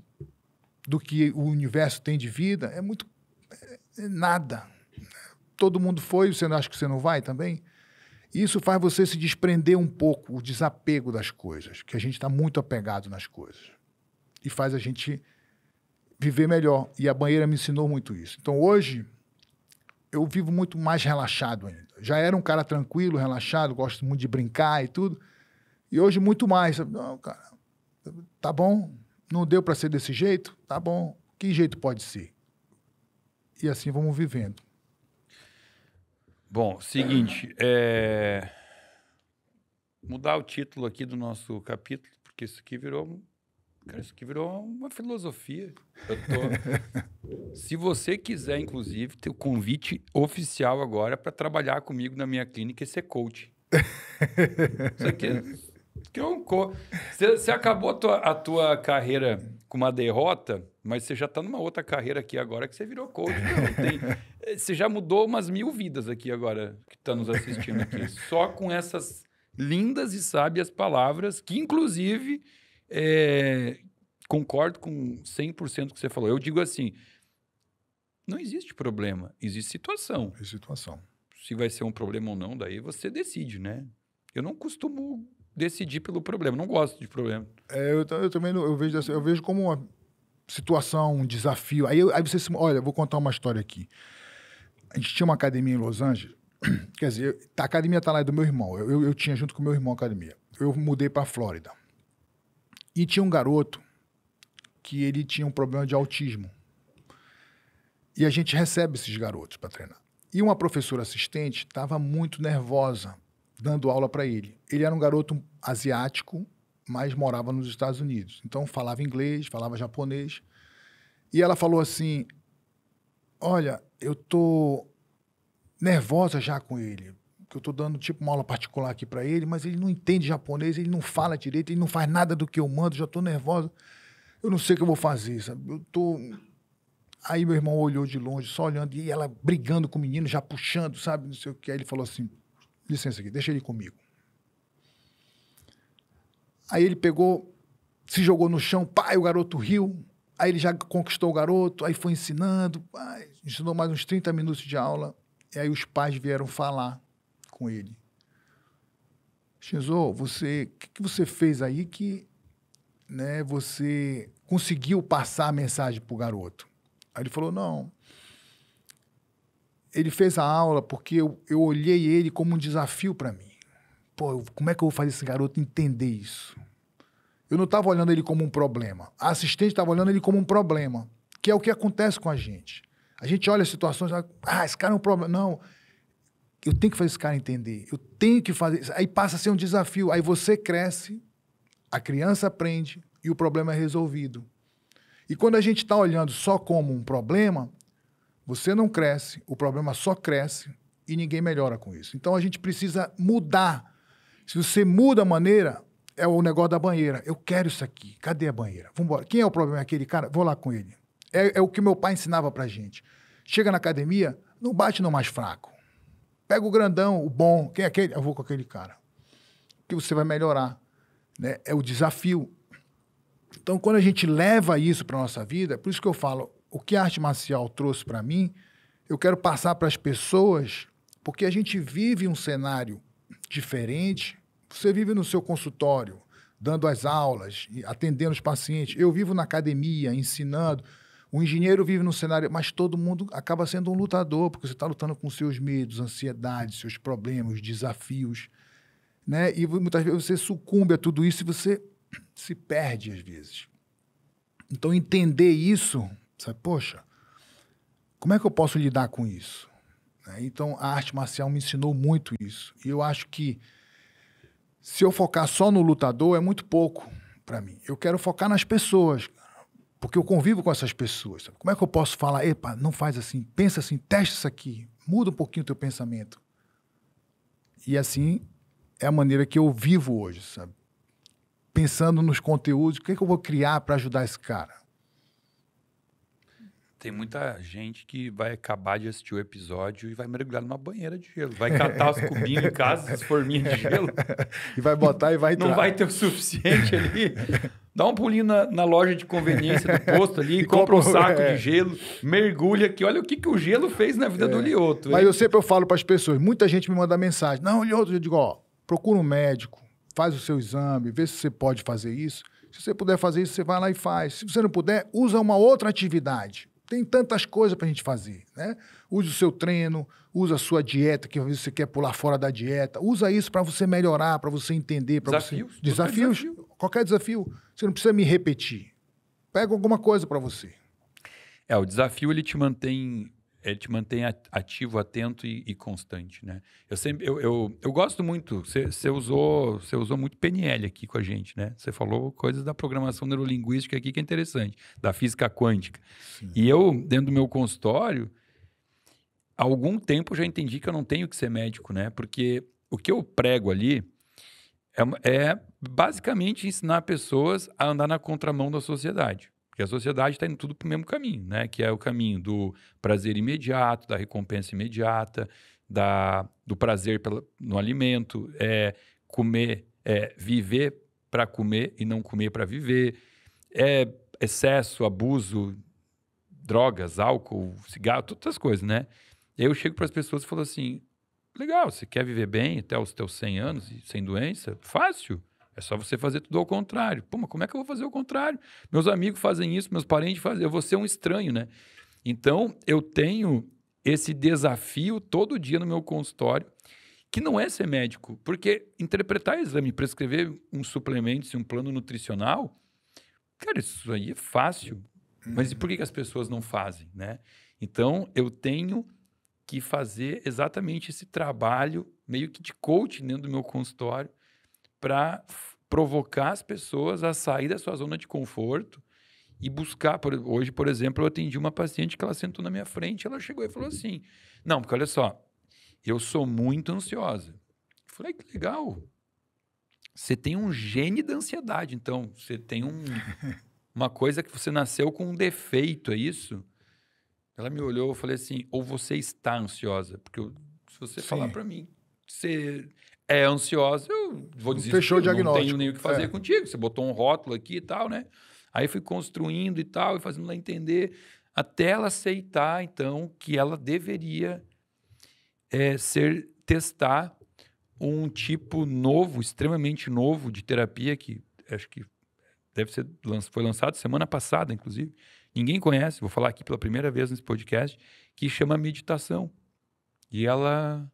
do que o universo tem de vida, é muito. É, é nada todo mundo foi, você acha que você não vai também? Isso faz você se desprender um pouco, o desapego das coisas, que a gente está muito apegado nas coisas. E faz a gente viver melhor. E a banheira me ensinou muito isso. Então hoje, eu vivo muito mais relaxado ainda. Já era um cara tranquilo, relaxado, gosto muito de brincar e tudo. E hoje, muito mais. Não, cara, tá bom. Não deu para ser desse jeito? Tá bom. Que jeito pode ser? E assim vamos vivendo. Bom, seguinte, é... mudar o título aqui do nosso capítulo, porque isso aqui virou, cara, isso aqui virou uma filosofia. Tô... Se você quiser, inclusive, ter o convite oficial agora para trabalhar comigo na minha clínica e ser coach. isso aqui é... Que um co... Você acabou a tua, a tua carreira com uma derrota, mas você já está numa outra carreira aqui agora que você virou coach. Não, tem, você já mudou umas mil vidas aqui agora que está nos assistindo aqui. Só com essas lindas e sábias palavras, que inclusive é, concordo com 100% que você falou. Eu digo assim, não existe problema, existe situação. Existe situação. Se vai ser um problema ou não, daí você decide, né? Eu não costumo decidir pelo problema, não gosto de problema. É, eu, eu, também eu vejo, assim, eu vejo como uma situação, um desafio. Aí, aí você se, olha, vou contar uma história aqui a gente tinha uma academia em Los Angeles. Quer dizer, a academia tá lá é do meu irmão. Eu, eu, eu, tinha junto com meu irmão a academia. Eu mudei para Flórida. E tinha um garoto que ele tinha um problema de autismo. E a gente recebe esses garotos para treinar. E uma professora assistente estava muito nervosa dando aula para ele. Ele era um garoto asiático, mas morava nos Estados Unidos. Então falava inglês, falava japonês. E ela falou assim: Olha, eu tô nervosa já com ele. Que eu tô dando tipo uma aula particular aqui para ele, mas ele não entende japonês, ele não fala direito, ele não faz nada do que eu mando, já tô nervosa. Eu não sei o que eu vou fazer, sabe? Eu tô Aí meu irmão olhou de longe, só olhando, e ela brigando com o menino, já puxando, sabe? Não sei o que. Aí ele falou assim: licença aqui, deixa ele comigo. Aí ele pegou, se jogou no chão, pai, o garoto riu. Aí ele já conquistou o garoto, aí foi ensinando, ensinou mais uns 30 minutos de aula, e aí os pais vieram falar com ele. Shinzo, você, o que, que você fez aí que né, você conseguiu passar a mensagem para o garoto? Aí ele falou, não, ele fez a aula porque eu, eu olhei ele como um desafio para mim. Pô, como é que eu vou fazer esse garoto entender isso? Eu não estava olhando ele como um problema. A assistente estava olhando ele como um problema, que é o que acontece com a gente. A gente olha situações, ah, esse cara é um problema. Não, eu tenho que fazer esse cara entender. Eu tenho que fazer. Isso. Aí passa a ser um desafio. Aí você cresce, a criança aprende e o problema é resolvido. E quando a gente está olhando só como um problema, você não cresce, o problema só cresce e ninguém melhora com isso. Então a gente precisa mudar. Se você muda a maneira, é o negócio da banheira. Eu quero isso aqui. Cadê a banheira? Vamos embora. Quem é o problema? É aquele cara? Vou lá com ele. É, é, o que meu pai ensinava pra gente. Chega na academia, não bate no mais fraco. Pega o grandão, o bom. Quem é aquele? Eu vou com aquele cara. Que você vai melhorar. Né? É o desafio. Então, quando a gente leva isso para nossa vida, por isso que eu falo, o que a arte marcial trouxe para mim, eu quero passar para as pessoas, porque a gente vive um cenário diferente você vive no seu consultório, dando as aulas, atendendo os pacientes. Eu vivo na academia, ensinando. O engenheiro vive no cenário, mas todo mundo acaba sendo um lutador, porque você está lutando com seus medos, ansiedades, seus problemas, desafios. Né? E muitas vezes você sucumbe a tudo isso e você se perde às vezes. Então, entender isso, sabe, poxa, como é que eu posso lidar com isso? Né? Então, a arte marcial me ensinou muito isso. E eu acho que se eu focar só no lutador, é muito pouco para mim. Eu quero focar nas pessoas, porque eu convivo com essas pessoas. Sabe? Como é que eu posso falar, epa, não faz assim, pensa assim, testa isso aqui, muda um pouquinho o teu pensamento. E assim é a maneira que eu vivo hoje, sabe? Pensando nos conteúdos, o que, é que eu vou criar para ajudar esse cara? Tem muita gente que vai acabar de assistir o episódio e vai mergulhar numa banheira de gelo. Vai catar os cubinhos em casa, as forminhas de gelo. E vai botar e vai entrar. Não vai ter o suficiente ali. Dá um pulinho na, na loja de conveniência do posto ali, compra, compra um saco é. de gelo, mergulha aqui. Olha o que, que o gelo fez na vida é. do Lioto. Mas hein? eu sempre eu falo para as pessoas, muita gente me manda mensagem. Não, Lioto, eu digo, ó, procura um médico, faz o seu exame, vê se você pode fazer isso. Se você puder fazer isso, você vai lá e faz. Se você não puder, usa uma outra atividade. Tem tantas coisas para a gente fazer, né? Use o seu treino, use a sua dieta, que às vezes você quer pular fora da dieta. Usa isso para você melhorar, para você entender, para você... Desafios? Desafio. Qualquer desafio. Você não precisa me repetir. Pega alguma coisa para você. É, o desafio ele te mantém ele é te mantém ativo, atento e, e, constante, né? Eu sempre, eu, eu, eu gosto muito. Você usou, você usou muito PNL aqui com a gente, né? Você falou coisas da programação neurolinguística aqui que é interessante, da física quântica. Sim. E eu dentro do meu consultório, há algum tempo já entendi que eu não tenho que ser médico, né? Porque o que eu prego ali é, é basicamente ensinar pessoas a andar na contramão da sociedade. Porque a sociedade está indo tudo para o mesmo caminho, né? Que é o caminho do prazer imediato, da recompensa imediata, da, do prazer pela, no alimento, é comer, é viver para comer e não comer para viver, é excesso, abuso, drogas, álcool, cigarro, todas as coisas, né? Eu chego para as pessoas e falo assim: legal, você quer viver bem até os teus 100 anos sem doença? Fácil. É só você fazer tudo ao contrário. Pô, mas como é que eu vou fazer o contrário? Meus amigos fazem isso, meus parentes fazem. Eu vou ser um estranho, né? Então, eu tenho esse desafio todo dia no meu consultório, que não é ser médico, porque interpretar exame, prescrever um suplemento, um plano nutricional, cara, isso aí é fácil. Mas e por que, as pessoas não fazem, né? Então, eu tenho que fazer exatamente esse trabalho meio que de coaching dentro do meu consultório para provocar as pessoas a sair da sua zona de conforto e buscar. Por, hoje, por exemplo, eu atendi uma paciente que ela sentou na minha frente, ela chegou e falou assim: Não, porque olha só, eu sou muito ansiosa. Eu falei, que legal. Você tem um gene da ansiedade, então. Você tem um, uma coisa que você nasceu com um defeito, é isso? Ela me olhou e falei assim: ou você está ansiosa? Porque eu, se você Sim. falar para mim, você é ansiosa, eu vou dizer Fechou o diagnóstico. não tenho nem o que fazer é. contigo. Você botou um rótulo aqui e tal, né? Aí fui construindo e tal, e fazendo ela entender, até ela aceitar, então, que ela deveria é, ser testar um tipo novo, extremamente novo de terapia que acho que deve ser foi lançado semana passada, inclusive. Ninguém conhece, vou falar aqui pela primeira vez nesse podcast, que chama meditação. E ela,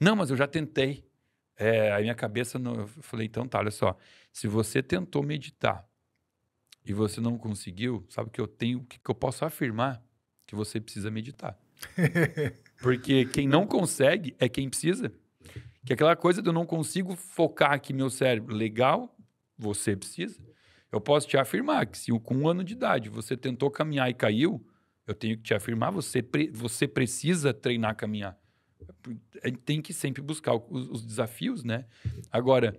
não, mas eu já tentei. É, aí minha cabeça, não, eu falei, então tá, olha só, se você tentou meditar e você não conseguiu, sabe que eu tenho, que, que eu posso afirmar que você precisa meditar. Porque quem não consegue é quem precisa. Que é aquela coisa de eu não consigo focar aqui meu cérebro, legal, você precisa. Eu posso te afirmar que se com um ano de idade você tentou caminhar e caiu, eu tenho que te afirmar, você, pre você precisa treinar a caminhar. A é, gente tem que sempre buscar os, os desafios, né? Agora,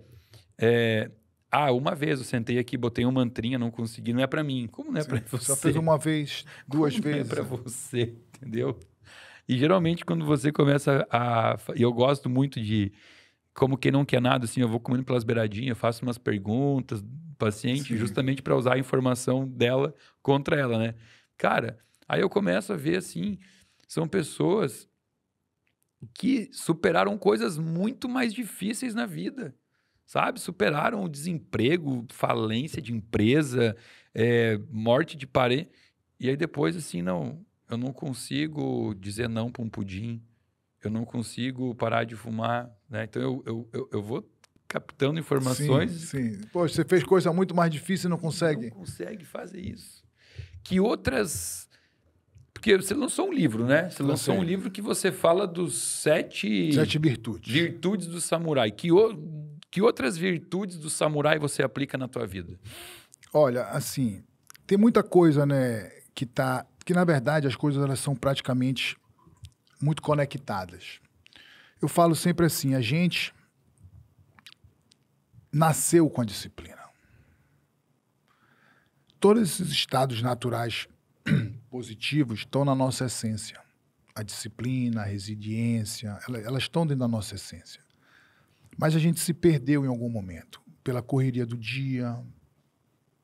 é, ah, uma vez eu sentei aqui, botei uma mantrinha, não consegui, não é para mim. Como não é para você? Só fez uma vez, duas Como vezes. Não é para você, entendeu? E geralmente quando você começa a, e eu gosto muito de como quem não quer nada, assim, eu vou comendo pelas beiradinhas, faço umas perguntas do paciente, Sim. justamente para usar a informação dela contra ela, né? Cara, aí eu começo a ver assim, são pessoas que superaram coisas muito mais difíceis na vida, sabe? Superaram o desemprego, falência de empresa, é, morte de parente. E aí depois, assim, não, eu não consigo dizer não para um pudim, eu não consigo parar de fumar, né? Então eu, eu, eu, eu vou captando informações. Sim, sim. Poxa, você fez coisa muito mais difícil e não consegue. Não consegue fazer isso. Que outras porque você lançou um livro, né? Você lançou um livro que você fala dos sete... Sete virtudes. Virtudes do samurai. Que, o... que outras virtudes do samurai você aplica na tua vida? Olha, assim, tem muita coisa, né, que tá... Que, na verdade, as coisas elas são praticamente muito conectadas. Eu falo sempre assim, a gente nasceu com a disciplina. Todos esses estados naturais positivos estão na nossa essência. A disciplina, a resiliência, elas, estão dentro da nossa essência. Mas a gente se perdeu em algum momento pela correria do dia,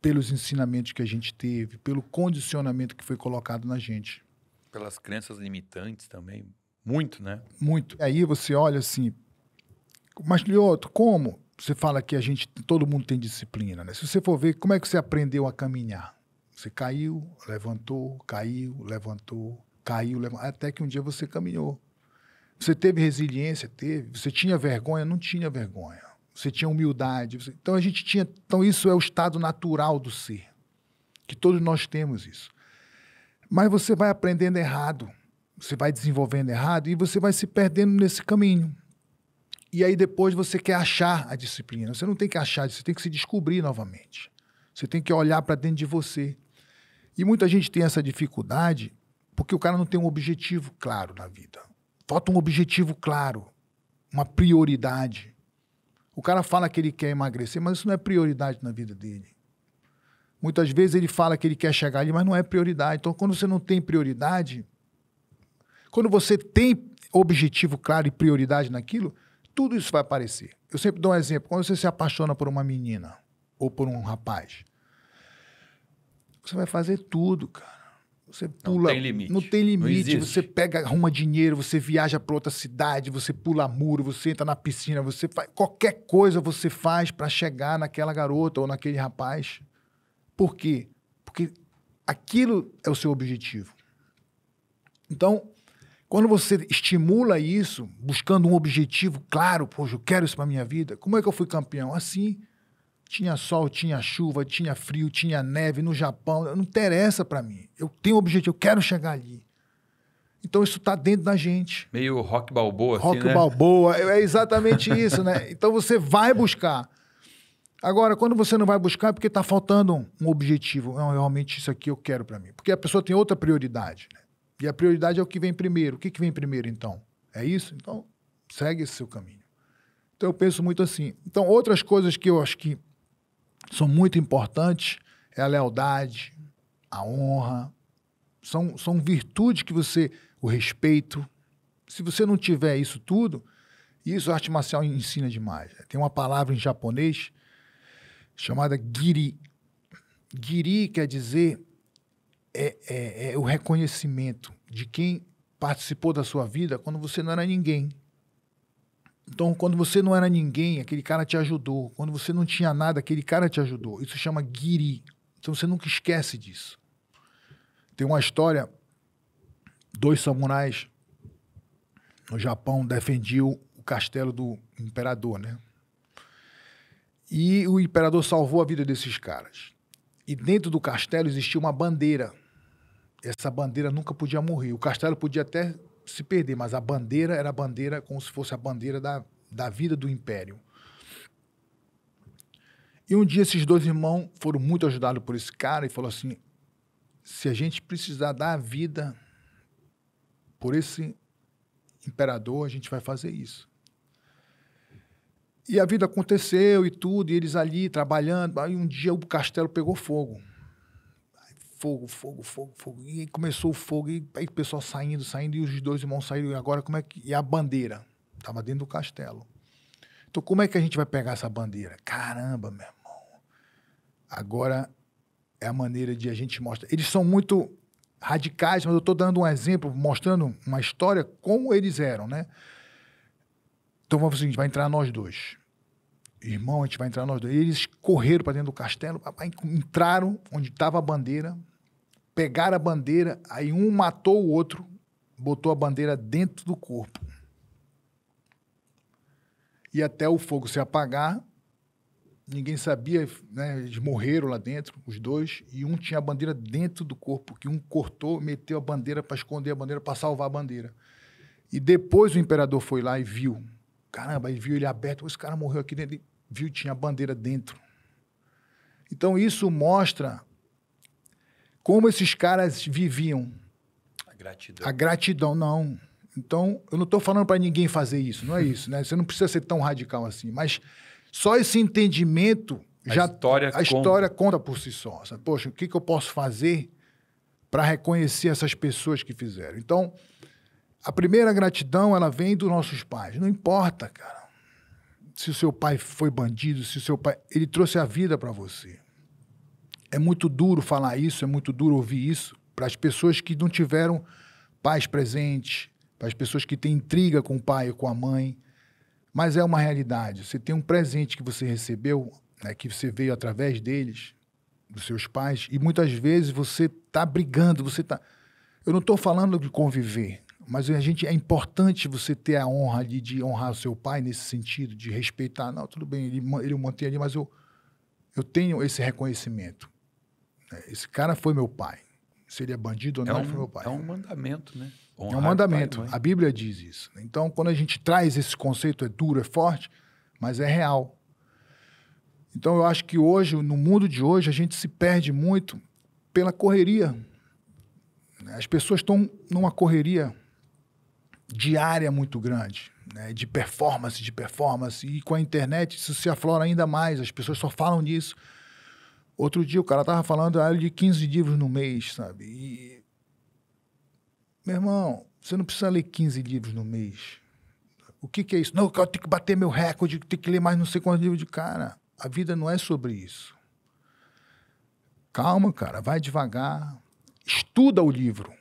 pelos ensinamentos que a gente teve, pelo condicionamento que foi colocado na gente. Pelas crenças limitantes também. Muito, né? Muito. aí você olha assim, mas Lioto, como você fala que a gente, todo mundo tem disciplina, né? Se você for ver, como é que você aprendeu a caminhar? Você caiu, levantou, caiu, levantou, caiu, levantou, até que um dia você caminhou. Você teve resiliência? Teve. Você tinha vergonha? Não tinha vergonha. Você tinha humildade. Você... Então a gente tinha. Então isso é o estado natural do ser. Que todos nós temos isso. Mas você vai aprendendo errado. Você vai desenvolvendo errado e você vai se perdendo nesse caminho. E aí depois você quer achar a disciplina. Você não tem que achar, você tem que se descobrir novamente. Você tem que olhar para dentro de você. E muita gente tem essa dificuldade porque o cara não tem um objetivo claro na vida. Falta um objetivo claro, uma prioridade. O cara fala que ele quer emagrecer, mas isso não é prioridade na vida dele. Muitas vezes ele fala que ele quer chegar ali, mas não é prioridade. Então, quando você não tem prioridade, quando você tem objetivo claro e prioridade naquilo, tudo isso vai aparecer. Eu sempre dou um exemplo. Quando você se apaixona por uma menina ou por um rapaz, você vai fazer tudo, cara. Você pula. Não tem limite. Não tem limite. Não você pega, arruma dinheiro, você viaja para outra cidade, você pula muro, você entra na piscina, você faz. Qualquer coisa você faz para chegar naquela garota ou naquele rapaz. Por quê? Porque aquilo é o seu objetivo. Então, quando você estimula isso, buscando um objetivo claro, poxa, eu quero isso para minha vida, como é que eu fui campeão? Assim. Tinha sol, tinha chuva, tinha frio, tinha neve no Japão. Não interessa para mim. Eu tenho um objetivo, eu quero chegar ali. Então isso está dentro da gente. Meio rock balboa, assim, rock assim, né? balboa, é, é exatamente isso, né? Então você vai buscar. Agora, quando você não vai buscar, é porque está faltando um objetivo. Não, realmente isso aqui eu quero para mim. Porque a pessoa tem outra prioridade. Né? E a prioridade é o que vem primeiro. O que, que vem primeiro, então? É isso? Então, segue esse seu caminho. Então, eu penso muito assim. Então, outras coisas que eu acho que são muito importantes, é a lealdade, a honra. São, são virtudes que você. O respeito. Se você não tiver isso tudo, isso a arte marcial ensina demais. Tem uma palavra em japonês chamada giri. Giri quer dizer é, é, é o reconhecimento de quem participou da sua vida quando você não era ninguém. Então, quando você não era ninguém, aquele cara te ajudou. Quando você não tinha nada, aquele cara te ajudou. Isso chama guiri. Então, você nunca esquece disso. Tem uma história: dois samurais no Japão defendiam o castelo do imperador, né? E o imperador salvou a vida desses caras. E dentro do castelo existia uma bandeira. Essa bandeira nunca podia morrer. O castelo podia até se perder, mas a bandeira era a bandeira como se fosse a bandeira da, da vida do império. E um dia esses dois irmãos foram muito ajudados por esse cara e falou assim: se a gente precisar dar a vida por esse imperador, a gente vai fazer isso. E a vida aconteceu e tudo, e eles ali trabalhando. Aí um dia o castelo pegou fogo fogo, fogo, fogo, fogo. E aí começou o fogo, e aí o pessoal saindo, saindo, e os dois irmãos saíram. E agora como é que. E a bandeira? Estava dentro do castelo. Então, como é que a gente vai pegar essa bandeira? Caramba, meu irmão. Agora é a maneira de a gente mostrar. Eles são muito radicais, mas eu estou dando um exemplo, mostrando uma história como eles eram, né? Então vamos o seguinte, vai entrar nós dois. Irmão, a gente vai entrar nós dois. E eles correram para dentro do castelo, entraram onde estava a bandeira, pegaram a bandeira, aí um matou o outro, botou a bandeira dentro do corpo. E até o fogo se apagar, ninguém sabia, né? Eles morreram lá dentro, os dois, e um tinha a bandeira dentro do corpo, que um cortou, meteu a bandeira para esconder a bandeira, para salvar a bandeira. E depois o imperador foi lá e viu. Caramba, ele viu ele aberto, esse cara morreu aqui dentro, ele viu tinha a bandeira dentro. Então isso mostra como esses caras viviam. A gratidão. A gratidão, não. Então, eu não estou falando para ninguém fazer isso, não é isso, né? Você não precisa ser tão radical assim, mas só esse entendimento a já história a conta. história conta por si só. Sabe? Poxa, o que, que eu posso fazer para reconhecer essas pessoas que fizeram? Então, a primeira gratidão ela vem dos nossos pais. Não importa, cara, se o seu pai foi bandido, se o seu pai ele trouxe a vida para você é muito duro falar isso, é muito duro ouvir isso para as pessoas que não tiveram pais presentes, para as pessoas que têm intriga com o pai e com a mãe. Mas é uma realidade. Você tem um presente que você recebeu, né, que você veio através deles, dos seus pais, e muitas vezes você está brigando, você está. Eu não estou falando de conviver, mas a gente é importante você ter a honra ali de honrar o seu pai nesse sentido, de respeitar. Não, tudo bem, ele, ele mantém ali, mas eu, eu tenho esse reconhecimento. É, esse cara foi meu pai. Seria é bandido ou é não, um, foi meu pai. É um mandamento, né? Honrar é um mandamento. A Bíblia diz isso. Né? Então, quando a gente traz esse conceito, é duro, é forte, mas é real. Então, eu acho que hoje, no mundo de hoje, a gente se perde muito pela correria. Né? As pessoas estão numa correria diária muito grande, né? de performance, de performance. E com a internet isso se aflora ainda mais, as pessoas só falam disso. Outro dia o cara tava falando ah, de 15 livros no mês, sabe? E... Meu irmão, você não precisa ler 15 livros no mês. O que, que é isso? Não, eu tenho que bater meu recorde, tenho que ler mais não sei quantos livros de cara. A vida não é sobre isso. Calma, cara, vai devagar. Estuda o livro.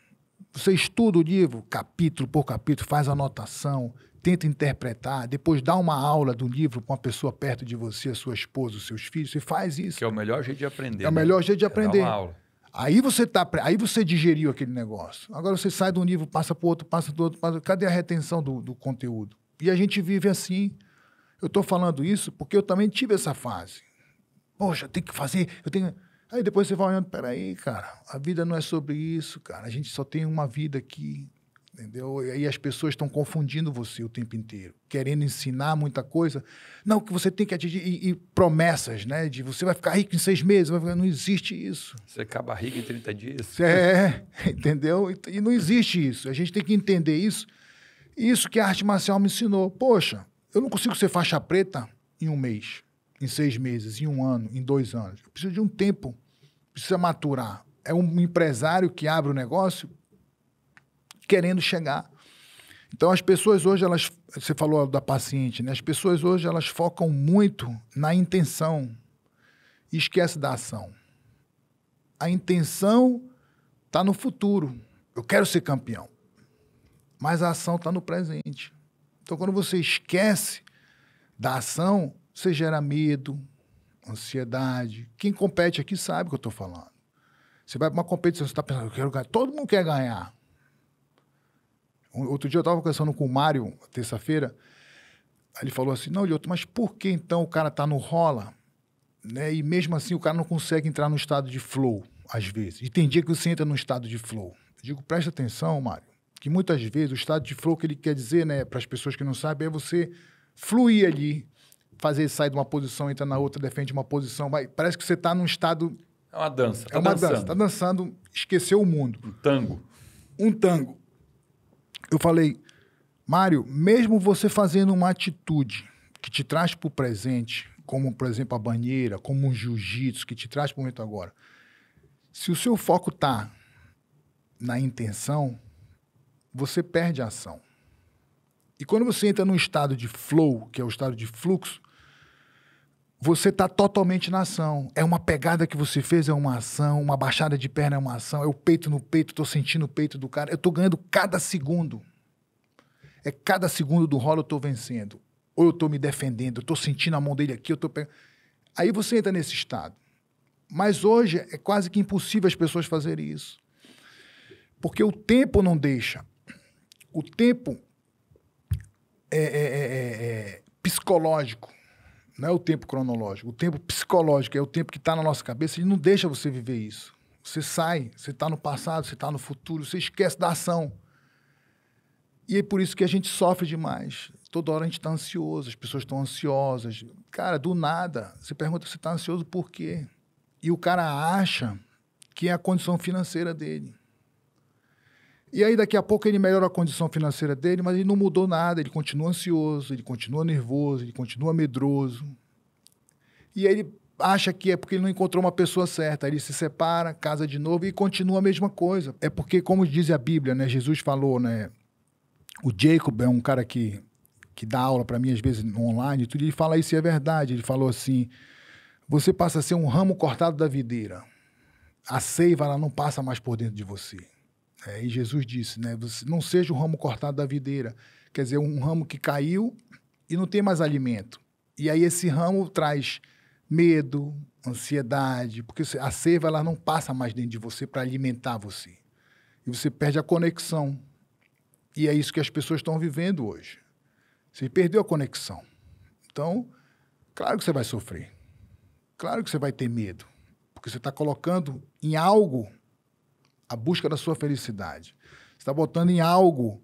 Você estuda o livro capítulo por capítulo, faz anotação, tenta interpretar, depois dá uma aula do livro para uma pessoa perto de você, a sua esposa, os seus filhos, você faz isso. Que é o melhor jeito de aprender. É né? o melhor né? jeito de aprender. É dar uma aula. Aí você tá, aí você digeriu aquele negócio. Agora você sai de um livro, passa para outro, passa do outro, passa, cadê a retenção do, do conteúdo? E a gente vive assim. Eu estou falando isso porque eu também tive essa fase. Poxa, tem que fazer, eu tenho. Aí depois você vai olhando, peraí, cara, a vida não é sobre isso, cara. A gente só tem uma vida aqui. Entendeu? E aí as pessoas estão confundindo você o tempo inteiro, querendo ensinar muita coisa. Não, que você tem que atingir. E, e promessas, né? De você vai ficar rico em seis meses. Ficar... não existe isso. Você acaba rico em 30 dias. É, entendeu? E, e não existe isso. A gente tem que entender isso. Isso que a arte marcial me ensinou. Poxa, eu não consigo ser faixa preta em um mês, em seis meses, em um ano, em dois anos. Eu preciso de um tempo. Precisa maturar. É um empresário que abre o negócio, querendo chegar. Então as pessoas hoje elas, você falou da paciente, né? As pessoas hoje elas focam muito na intenção e esquece da ação. A intenção está no futuro. Eu quero ser campeão, mas a ação está no presente. Então quando você esquece da ação, você gera medo, ansiedade. Quem compete aqui sabe o que eu estou falando. Você vai para uma competição, você está pensando, eu quero ganhar. Todo mundo quer ganhar. Outro dia eu estava conversando com o Mário, terça-feira, ele falou assim, não, Lioto, mas por que então o cara está no rola, né? E mesmo assim o cara não consegue entrar no estado de flow, às vezes. E tem dia que você entra no estado de flow. Eu digo, presta atenção, Mário, que muitas vezes o estado de flow que ele quer dizer, né, para as pessoas que não sabem, é você fluir ali, fazer sair de uma posição, entrar na outra, defende uma posição, vai. Parece que você está num estado. É uma dança. Tá é uma dançando. dança. Está dançando, esqueceu o mundo. Um tango. Um tango eu falei, Mário, mesmo você fazendo uma atitude que te traz para o presente, como, por exemplo, a banheira, como um jiu-jitsu, que te traz para o momento agora, se o seu foco está na intenção, você perde a ação. E quando você entra num estado de flow, que é o estado de fluxo, você está totalmente na ação. É uma pegada que você fez, é uma ação, uma baixada de perna é uma ação, é o peito no peito, estou sentindo o peito do cara. Eu estou ganhando cada segundo. É cada segundo do rolo eu estou vencendo. Ou eu estou me defendendo, eu estou sentindo a mão dele aqui, eu estou pegando. Aí você entra nesse estado. Mas hoje é quase que impossível as pessoas fazerem isso. Porque o tempo não deixa. O tempo é, é, é, é psicológico não é o tempo cronológico, o tempo psicológico, é o tempo que está na nossa cabeça e não deixa você viver isso. Você sai, você está no passado, você está no futuro, você esquece da ação. E é por isso que a gente sofre demais. Toda hora a gente está ansioso, as pessoas estão ansiosas. Cara, do nada, você pergunta se está ansioso por quê? E o cara acha que é a condição financeira dele. E aí, daqui a pouco, ele melhora a condição financeira dele, mas ele não mudou nada, ele continua ansioso, ele continua nervoso, ele continua medroso. E aí ele acha que é porque ele não encontrou uma pessoa certa. Aí ele se separa, casa de novo e continua a mesma coisa. É porque, como diz a Bíblia, né? Jesus falou, né? O Jacob é um cara que, que dá aula para mim, às vezes, online e tudo. Ele fala isso e é verdade. Ele falou assim, você passa a ser um ramo cortado da videira. A seiva, ela não passa mais por dentro de você. É, e Jesus disse, né? Você não seja o ramo cortado da videira. Quer dizer, um ramo que caiu e não tem mais alimento. E aí esse ramo traz medo, ansiedade, porque a seiva ela não passa mais dentro de você para alimentar você. E você perde a conexão. E é isso que as pessoas estão vivendo hoje. Você perdeu a conexão. Então, claro que você vai sofrer. Claro que você vai ter medo. Porque você está colocando em algo a busca da sua felicidade. Você está botando em algo,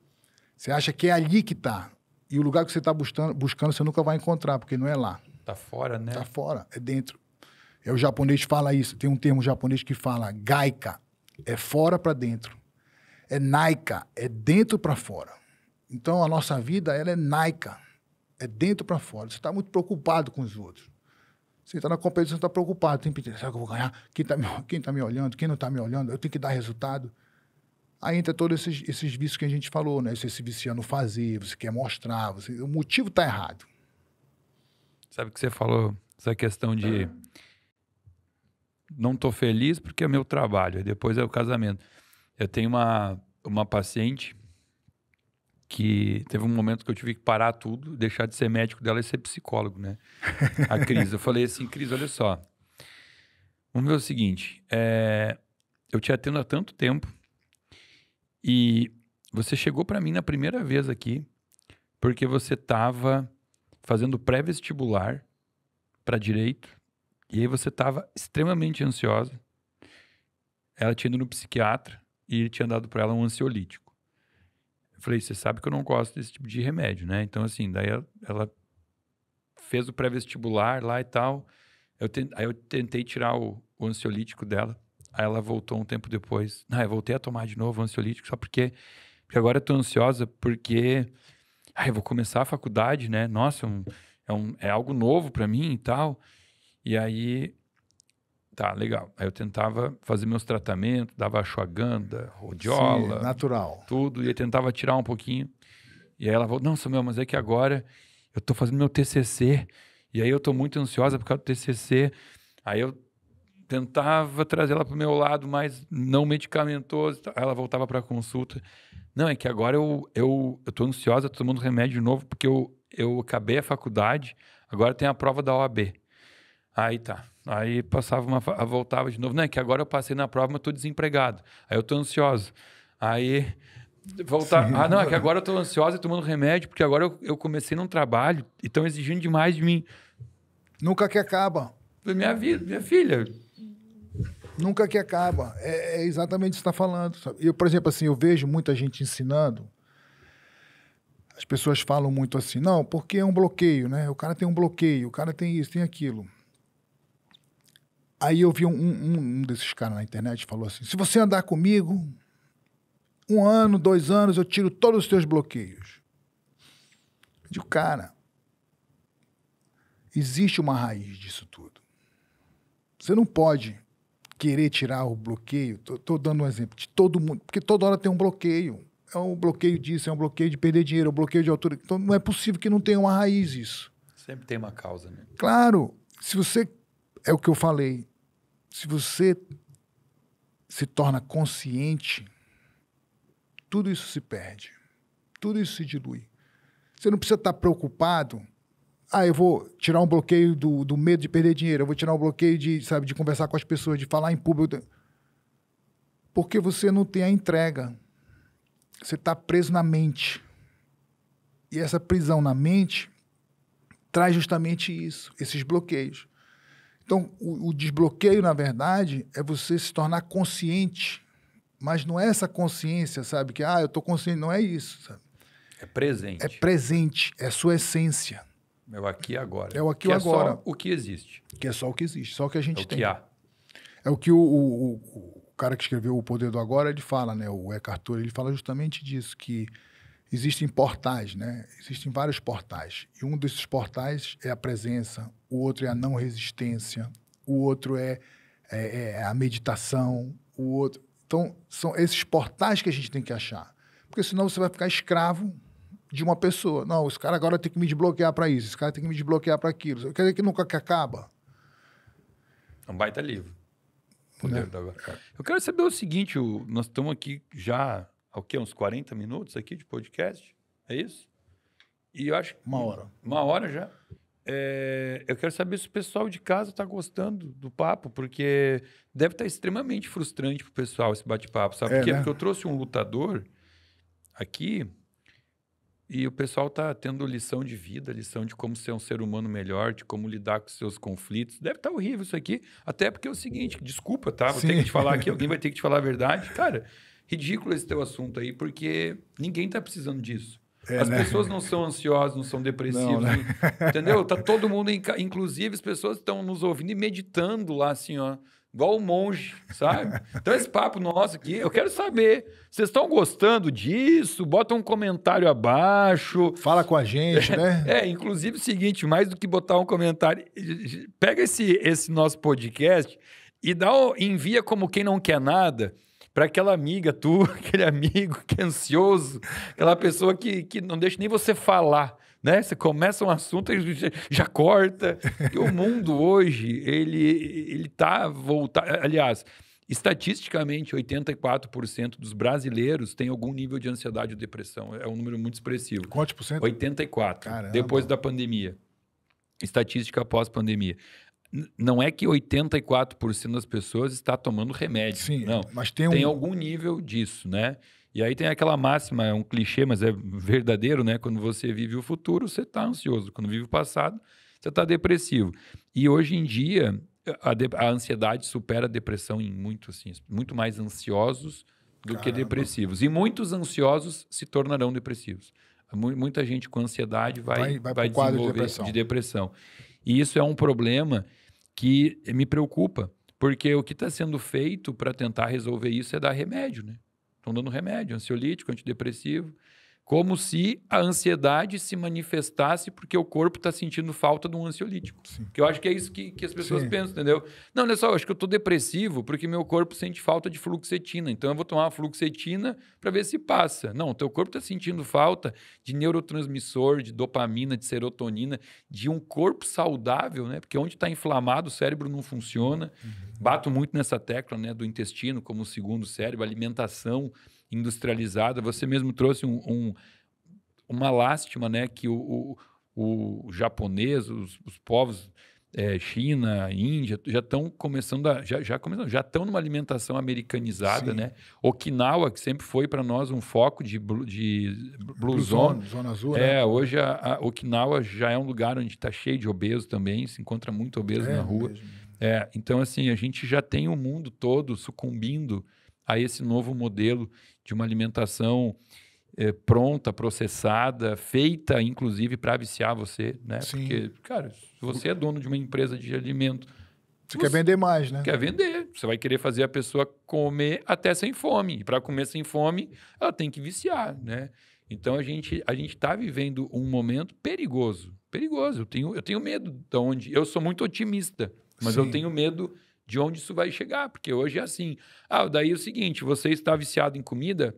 você acha que é ali que está. E o lugar que você está buscando, buscando, você nunca vai encontrar, porque não é lá. Está fora, né? Está fora, é dentro. É o japonês fala isso. Tem um termo japonês que fala gaika, é fora para dentro. É naika, é dentro para fora. Então a nossa vida ela é naika, é dentro para fora. Você está muito preocupado com os outros. Você está na competição, está preocupado. Tem que será que eu vou ganhar? Quem está me, quem tá me olhando? Quem não está me olhando? Eu tenho que dar resultado. Aí entra todos esses, esses vícios que a gente falou, né? Você se vicia fazer, você quer mostrar, você, o motivo está errado. Sabe o que você falou essa questão de é. não estou feliz porque é meu trabalho, depois é o casamento. Eu tenho uma, uma paciente que teve um momento que eu tive que parar tudo, deixar de ser médico dela e ser psicólogo, né? A Cris. Eu falei assim, Cris, olha só. Vamos ver o seguinte. É... Eu te atendo há tanto tempo e você chegou para mim na primeira vez aqui porque você estava fazendo pré-vestibular para direito e aí você estava extremamente ansiosa. Ela tinha ido no psiquiatra e ele tinha dado para ela um ansiolítico. Eu falei, você sabe que eu não gosto desse tipo de remédio, né? Então, assim, daí ela, fez o pré-vestibular lá e tal. Eu aí eu tentei tirar o, o, ansiolítico dela. Aí ela voltou um tempo depois. Ah, eu voltei a tomar de novo o ansiolítico, só porque, porque agora eu tô ansiosa, porque aí eu vou começar a faculdade, né? Nossa, é um, é, um, é algo novo para mim e tal. E aí Tá, legal. Aí eu tentava fazer meus tratamentos, dava ashwagandha, rodiola. Sim, natural. Tudo, e tentava tirar um pouquinho. E aí ela falou, não, Samuel, mas é que agora eu tô fazendo meu TCC, e aí eu tô muito ansiosa por causa do TCC. Aí eu tentava trazer ela pro meu lado, mas não medicamentoso. Aí ela voltava pra consulta. Não, é que agora eu, eu, eu tô ansiosa, tô tomando remédio novo, porque eu, eu acabei a faculdade, agora tem a prova da OAB. Aí tá. Aí passava uma. voltava de novo. Não, é que agora eu passei na prova, mas estou desempregado. Aí eu estou ansioso. Aí voltar. Ah, não, é que agora eu estou ansiosa e tomando remédio, porque agora eu, eu comecei num trabalho e estão exigindo demais de mim. Nunca que acaba. Minha vida, minha filha. Nunca que acaba. É, é exatamente o que está falando. Sabe? Eu, por exemplo, assim, eu vejo muita gente ensinando. As pessoas falam muito assim, não, porque é um bloqueio, né? O cara tem um bloqueio, o cara tem isso, tem aquilo. Aí eu vi um, um, um desses caras na internet falou assim: se você andar comigo um ano, dois anos, eu tiro todos os teus bloqueios. Eu digo, cara, existe uma raiz disso tudo. Você não pode querer tirar o bloqueio. Estou dando um exemplo de todo mundo, porque toda hora tem um bloqueio. É um bloqueio disso, é um bloqueio de perder dinheiro, é um bloqueio de altura. Então não é possível que não tenha uma raiz isso. Sempre tem uma causa, né? Claro. Se você. É o que eu falei se você se torna consciente, tudo isso se perde. Tudo isso se dilui. Você não precisa estar preocupado. Ah, eu vou tirar um bloqueio do, do medo de perder dinheiro, eu vou tirar um bloqueio de, sabe, de conversar com as pessoas, de falar em público. Porque você não tem a entrega. Você está preso na mente. E essa prisão na mente traz justamente isso, esses bloqueios. Então, o, o desbloqueio, na verdade, é você se tornar consciente. Mas não é essa consciência, sabe? Que, ah, eu estou consciente. Não é isso, sabe? É presente. É presente, é sua essência. É o aqui e agora. É o aqui e agora. É só o que existe. Que é só o que existe, só o que a gente é o tem. Que há. É o que o, o, o, cara que escreveu O Poder do Agora, ele fala, né? O Eckhart Tolle, ele fala justamente disso, que existem portais, né? Existem vários portais. E um desses portais é a presença, o outro é a não resistência, o outro é, é, é, é a meditação, o outro. Então, são esses portais que a gente tem que achar. Porque senão você vai ficar escravo de uma pessoa. Não, esse cara agora tem que me desbloquear para isso, esse cara tem que me desbloquear para aquilo. Quer dizer que nunca que acaba. É um baita livro. Poder né? da... Eu quero saber o seguinte, o... nós estamos aqui já há o quê? Uns 40 minutos aqui de podcast? É isso? E eu acho. Uma hora. Uma hora já é, eu quero saber se o pessoal de casa está gostando do papo, porque deve estar tá extremamente frustrante para o pessoal esse bate-papo, sabe? É, porque, né? porque eu trouxe um lutador aqui e o pessoal está tendo lição de vida, lição de como ser um ser humano melhor, de como lidar com seus conflitos. Deve estar tá horrível isso aqui, até porque é o seguinte, desculpa, tá? Vou Sim. ter que te falar aqui, alguém vai ter que te falar a verdade. Cara, ridículo esse teu assunto aí, porque ninguém está precisando disso. É, as né? pessoas não são ansiosas, não são depressivas, não, né? entendeu? Tá todo mundo, em, inclusive as pessoas estão nos ouvindo e meditando lá assim, ó, igual o monge, sabe? Então esse papo nosso aqui, eu quero saber, vocês estão gostando disso? Bota um comentário abaixo. Fala com a gente, né? É, é inclusive o seguinte, mais do que botar um comentário, pega esse, esse nosso podcast e dá, envia como quem não quer nada para aquela amiga tua, aquele amigo que é ansioso, aquela pessoa que, que não deixa nem você falar, né? Você começa um assunto e já, já corta. E o mundo hoje, ele, ele tá voltado... Aliás, estatisticamente, 84% dos brasileiros têm algum nível de ansiedade ou depressão. É um número muito expressivo. Quantos por cento? 84%. Caramba. Depois da pandemia. Estatística pós-pandemia não é que 84% das pessoas está tomando remédio. Sim, não. Mas tem, um... tem algum nível disso, né? E aí tem aquela máxima, é um clichê, mas é verdadeiro, né? Quando você vive o futuro, você está ansioso. Quando vive o passado, você está depressivo. E hoje em dia, a, de... a, ansiedade supera a depressão em muito, assim, muito mais ansiosos do Caramba. que depressivos. E muitos ansiosos se tornarão depressivos. Muita gente com ansiedade vai, vai, vai, vai desenvolver de depressão. de depressão. E isso é um problema que me preocupa, porque o que está sendo feito para tentar resolver isso é dar remédio, né? Estão dando remédio, ansiolítico, antidepressivo como se a ansiedade se manifestasse porque o corpo está sentindo falta de um ansiolítico. Sim. Que eu acho que é isso que, que as pessoas Sim. pensam, entendeu? Não, olha só, eu acho que eu estou depressivo porque meu corpo sente falta de fluoxetina. Então eu vou tomar uma fluoxetina para ver se passa. Não, o teu corpo está sentindo falta de neurotransmissor, de dopamina, de serotonina, de um corpo saudável, né? Porque onde está inflamado, o cérebro não funciona. Uhum. Bato muito nessa tecla né, do intestino como o segundo cérebro, alimentação industrializada. Você mesmo trouxe um, um, uma lástima, né? Que o, o, o japonês, os, os povos é, China, Índia, já estão começando a, já, já começando, já estão numa alimentação americanizada, Sim. né? Okinawa, que sempre foi para nós um foco de, de blue, blue zone. zone. Zona azul, É, né? hoje a, a, Okinawa já é um lugar onde está cheio de obeso também, se encontra muito obeso é, na rua. É, então, assim, a gente já tem o mundo todo sucumbindo a esse novo modelo de uma alimentação é, pronta, processada, feita inclusive para viciar você, né? Sim. Porque, cara, se você é dono de uma empresa de alimento, você, você quer vender mais, né? Quer vender. Você vai querer fazer a pessoa comer até sem fome. E para comer sem fome, ela tem que viciar, né? Então a gente a gente está vivendo um momento perigoso, perigoso. Eu tenho eu tenho medo de onde. Eu sou muito otimista, mas Sim. eu tenho medo de onde isso vai chegar, porque hoje é assim. Ah, daí é o seguinte, você está viciado em comida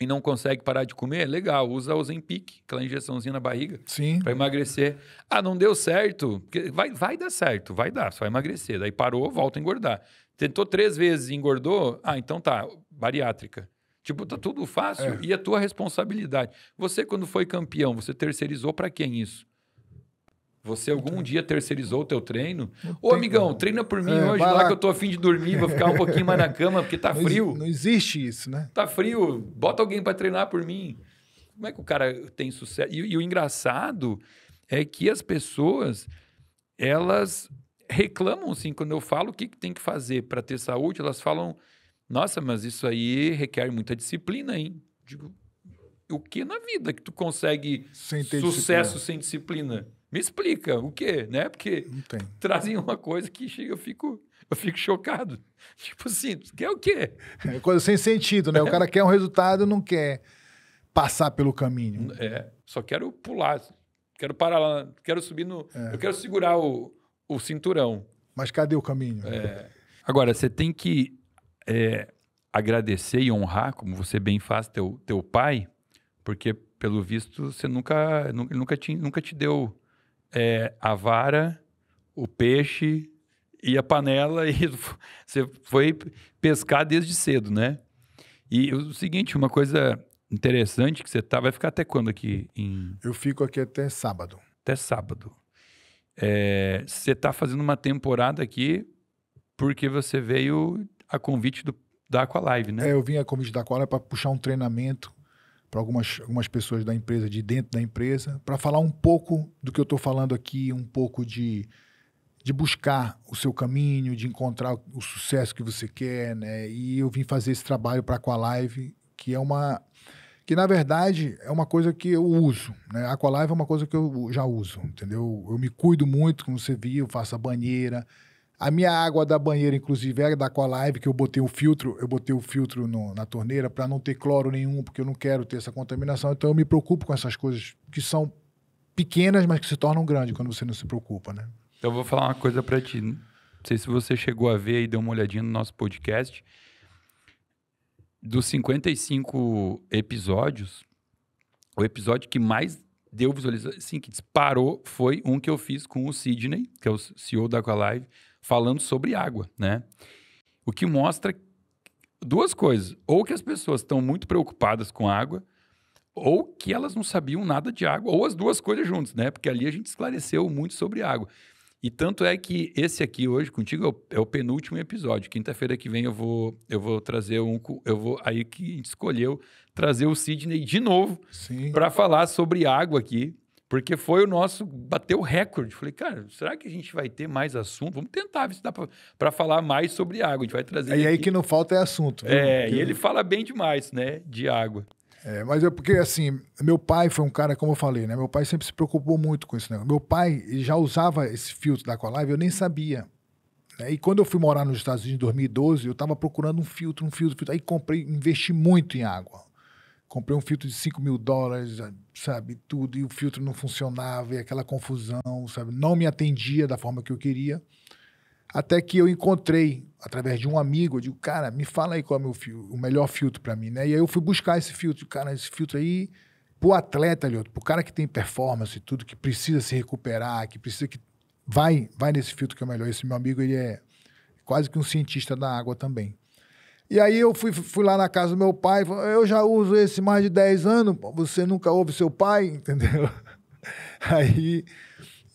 e não consegue parar de comer, legal, usa Zempic, aquela injeçãozinha na barriga, para emagrecer. Ah, não deu certo, vai, vai dar certo, vai dar, só emagrecer. Daí parou, volta a engordar. Tentou três vezes e engordou, ah, então tá, bariátrica. Tipo, tá tudo fácil é. e a é tua responsabilidade. Você, quando foi campeão, você terceirizou para quem isso? Você algum dia terceirizou o teu treino? Não Ô, amigão, como. treina por mim é, hoje, lá, lá, que eu tô afim de dormir, vou ficar um pouquinho mais na cama, porque tá não frio. Não existe isso, né? Tá frio, bota alguém para treinar por mim. Como é que o cara tem sucesso? E, e o engraçado é que as pessoas, elas reclamam, assim, quando eu falo o que, que tem que fazer para ter saúde, elas falam, nossa, mas isso aí requer muita disciplina, hein? Digo, o que na vida que tu consegue sem sucesso disciplina? sem disciplina? Me explica o quê, né? Porque trazem uma coisa que eu fico, eu fico chocado. Tipo assim, quer o quê? É coisa sem sentido, né? É. O cara quer um resultado, não quer passar pelo caminho. É, só quero pular, quero parar lá, quero subir no. É. Eu quero segurar o, o cinturão. Mas cadê o caminho? É. Agora, você tem que é, agradecer e honrar, como você bem faz, teu, teu pai, porque, pelo visto, você nunca, nunca, nunca, te, nunca te deu é, a vara, o peixe e a panela. E você foi pescar desde cedo, né? E o seguinte, uma coisa interessante que você tá, vai ficar até quando aqui? Em... Eu fico aqui até sábado. Até sábado. É, você está fazendo uma temporada aqui porque você veio a convite do, da Aqualive, né? É, eu vim a convite da Aqualive para puxar um treinamento para algumas, algumas pessoas da empresa, de dentro da empresa, para falar um pouco do que eu estou falando aqui, um pouco de, de buscar o seu caminho, de encontrar o sucesso que você quer, né? E eu vim fazer esse trabalho para com a live, que é uma que na verdade é uma coisa que eu uso, né? Aqualive é uma coisa que eu já uso, entendeu? Eu me cuido muito, como você viu, faço a banheira, a minha água da banheira, inclusive, era da Aqualive, que eu botei o filtro, eu botei o filtro no, na torneira para não ter cloro nenhum, porque eu não quero ter essa contaminação. Então eu me preocupo com essas coisas que são pequenas, mas que se tornam grandes quando você não se preocupa, né? Então, eu vou falar uma coisa para ti. Não sei se você chegou a ver e deu uma olhadinha no nosso podcast. Dos 55 episódios, o episódio que mais deu visualização, sim que disparou, foi um que eu fiz com o Sidney, que é o CEO da Aqualive falando sobre água, né? O que mostra duas coisas: ou que as pessoas estão muito preocupadas com água, ou que elas não sabiam nada de água, ou as duas coisas juntas, né? Porque ali a gente esclareceu muito sobre água. E tanto é que esse aqui hoje contigo é o, é penúltimo episódio. Quinta-feira que vem eu vou eu vou trazer um eu vou aí que a gente escolheu trazer o Sidney de novo para falar sobre água aqui, porque foi o nosso, bateu o recorde. Falei, cara, será que a gente vai ter mais assunto? Vamos tentar ver se dá para falar mais sobre água. A gente vai trazer. e aí que não falta é assunto. Viu? É, porque... e ele fala bem demais, né, de água. É, mas é porque, assim, meu pai foi um cara, como eu falei, né? Meu pai sempre se preocupou muito com isso. Né? Meu pai já usava esse filtro da Aqualive, eu nem sabia. Né? E quando eu fui morar nos Estados Unidos em 2012, eu estava procurando um filtro, um filtro, um filtro. Aí comprei, investi muito em água comprei um filtro de 5 mil dólares, eh, sabe, tudo, e o filtro não funcionava, e aquela confusão, sabe, não me atendia da forma que eu queria. Até que eu encontrei, através de um amigo, eu digo, cara, me fala aí qual é o, meu fio, o melhor filtro para mim, né? E aí eu fui buscar esse filtro, cara, esse filtro aí, pro atleta, Lioto, pro cara que tem performance e tudo, que precisa se recuperar, que precisa que. Vai, vai nesse filtro que é o melhor. Esse meu amigo, ele é quase que um cientista da água também. E aí eu fui, fui lá na casa do meu pai, eu já uso esse mais de 10 anos, você nunca ouve seu pai, entendeu? Aí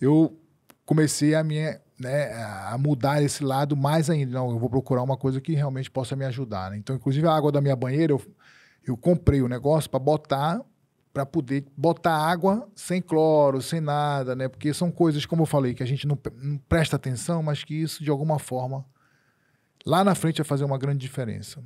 eu comecei a minha né, a mudar esse lado mais ainda. Não, eu vou procurar uma coisa que realmente possa me ajudar. Né? Então, inclusive a água da minha banheira, eu, eu comprei o um negócio para botar para poder botar água sem cloro, sem nada, né? Porque são coisas, como eu falei, que a gente não, não presta atenção, mas que isso de alguma forma lá na frente vai fazer uma grande diferença.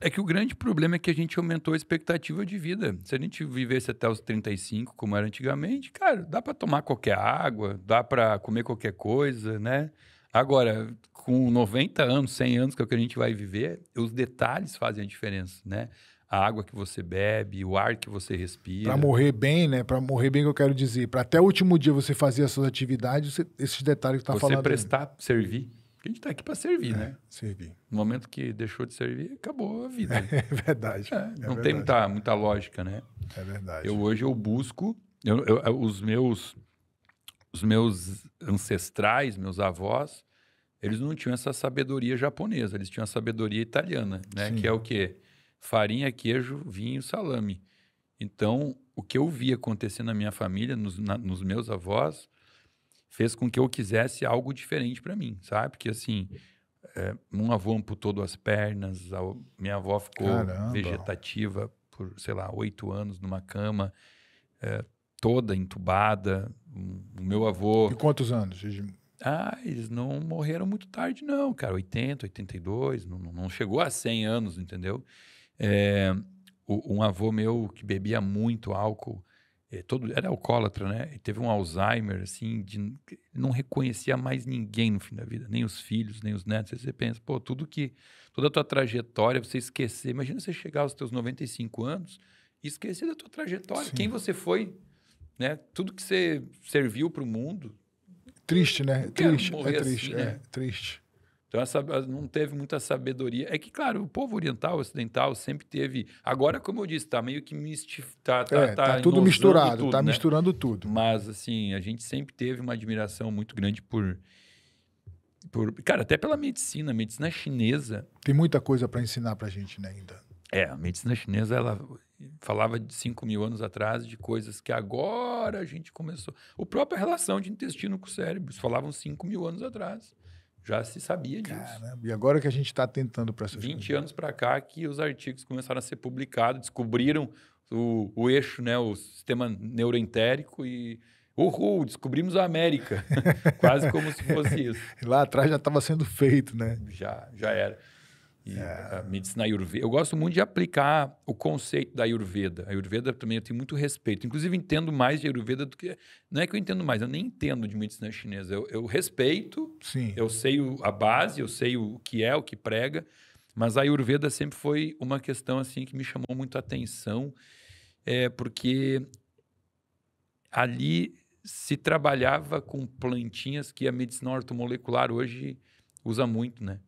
É que o grande problema é que a gente aumentou a expectativa de vida. Se a gente vivesse até os 35, como era antigamente, cara, dá para tomar qualquer água, dá para comer qualquer coisa, né? Agora, com 90 anos, 100 anos, que é o que a gente vai viver, os detalhes fazem a diferença, né? A água que você bebe, o ar que você respira. Para morrer bem, né? Para morrer bem, que eu quero dizer. Para até o último dia você fazer as suas atividades, esses detalhes que tá você falando. Você prestar, servir a gente está aqui para servir, é, né? Servir. No momento que deixou de servir, acabou a vida. É verdade. É, é não tem muita, muita lógica, né? É verdade. Eu hoje eu busco, eu, eu, os meus os meus ancestrais, meus avós, eles não tinham essa sabedoria japonesa, eles tinham a sabedoria italiana, né? Sim. Que é o quê? Farinha, queijo, vinho, salame. Então, o que eu vi acontecer na minha família, nos, na, nos meus avós, fez com que eu quisesse algo diferente para mim, sabe? Porque assim, é, um avô amputou duas pernas, a, minha avó ficou Caramba. vegetativa por, sei lá, oito anos numa cama, é, toda entubada. O meu avô. E quantos anos? Ah, eles não morreram muito tarde, não, cara. 80, 82, não, não chegou a 100 anos, entendeu? É, um avô meu que bebia muito álcool é, todo era alcoólatra, né? E teve um Alzheimer assim, de, não reconhecia mais ninguém no fim da vida, nem os filhos, nem os netos. Aí você pensa, pô, tudo que toda a tua trajetória, você esquecer. Imagina você chegar aos teus 95 anos e esquecer da tua trajetória, Sim. quem você foi, né? Tudo que você serviu para o mundo. Triste, né? Triste, é, assim, né? é triste, assim, é né? triste. Então, essa, ah, não teve muita sabedoria. É que, claro, o povo oriental, ocidental, sempre teve. Agora, como eu disse, tá meio que mistificado. Tá, tá, é, tá, tá tudo misturado, está tá né? misturando tudo. Mas, assim, a gente sempre teve uma admiração muito grande por. por cara, até pela medicina, a medicina chinesa. Tem muita coisa para ensinar para a gente né, ainda. É, a medicina chinesa, ela falava de 5 mil anos atrás de coisas que agora a gente começou. O própria relação de intestino com o cérebro, falavam 5 mil anos atrás. Já se sabia disso. Caramba, e agora que a gente está tentando para 20 anos para cá que os artigos começaram a ser publicados, descobriram o, o eixo, né, o sistema neuroentérico e Uhul, descobrimos a América. Quase como se fosse isso. Lá atrás já estava sendo feito, né? Já, já era. E é. a medicina ayurveda. Eu gosto muito de aplicar o conceito da ayurveda. A ayurveda também eu tenho muito respeito. Inclusive, entendo mais de ayurveda do que. Não é que eu entendo mais, eu nem entendo de medicina chinesa. Eu, eu respeito, Sim. eu sei o, a base, eu sei o que é, o que prega. Mas a ayurveda sempre foi uma questão assim que me chamou muito a atenção, é, porque ali se trabalhava com plantinhas que a medicina ortomolecular hoje usa muito, né?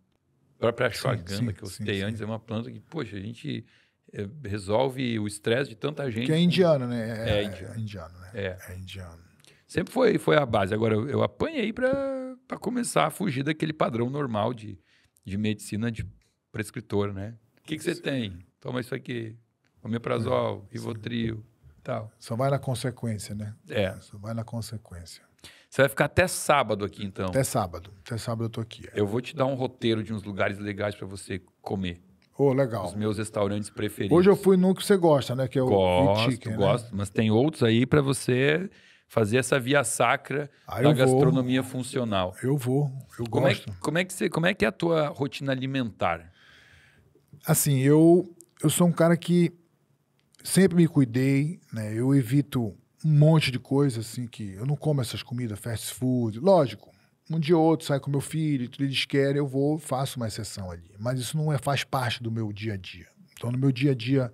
A própria ashwagandha que eu citei antes é uma planta que, poxa, a gente eh, resolve o estresse de tanta gente. Que é indiano, né? É, é, é indiano. É indiano, né? É. é indiano. Sempre foi, foi a base. Agora, eu, apanhei para começar a fugir daquele padrão normal de, de medicina de prescritor, né? O que, que você tem? Toma isso aqui. Omeprazol, é, Rivotril, tal. Só vai na consequência, né? É. Só vai na consequência. Você vai ficar até sábado aqui, então. Até sábado. Até sábado eu tô aqui. É. Eu vou te dar um roteiro de uns lugares legais para você comer. Oh, legal. Os meus restaurantes preferidos. Hoje eu fui num que você gosta, né? Que é o gosto, Chicken, né? gosto. Né? Mas tem outros aí para você fazer essa via sacra ah, da gastronomia vou. funcional. Eu vou, eu como é gosto. É, como é que você, como é que é a tua rotina alimentar? Assim, eu eu sou um cara que sempre me cuidei, né? Eu evito um monte de coisa, assim, que eu não como essas comidas, fast food. Lógico, um dia ou outro sai com meu filho, eles querem, eu vou, faço uma exceção ali. Mas isso não é, faz parte do meu dia a dia. Então, no meu dia a dia,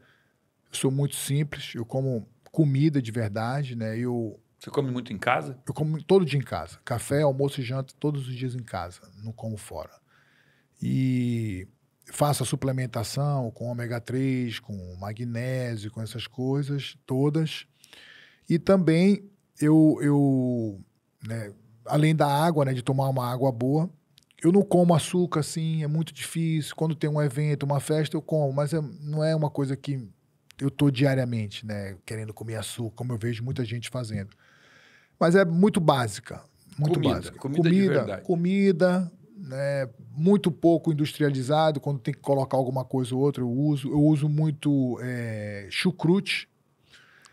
eu sou muito simples, eu como comida de verdade, né? Eu, Você come muito em casa? Eu como todo dia em casa. Café, almoço e janta, todos os dias em casa, não como fora. E faço a suplementação com ômega 3, com magnésio, com essas coisas todas. E também eu, eu né, além da água, né, de tomar uma água boa, eu não como açúcar assim, é muito difícil. Quando tem um evento, uma festa, eu como, mas é, não é uma coisa que eu tô diariamente, né, querendo comer açúcar, como eu vejo muita gente fazendo. Mas é muito básica, muito comida, básica. Comida, comida, comida né, muito pouco industrializado. Quando tem que colocar alguma coisa ou outra, eu uso. Eu uso muito é, chucrute,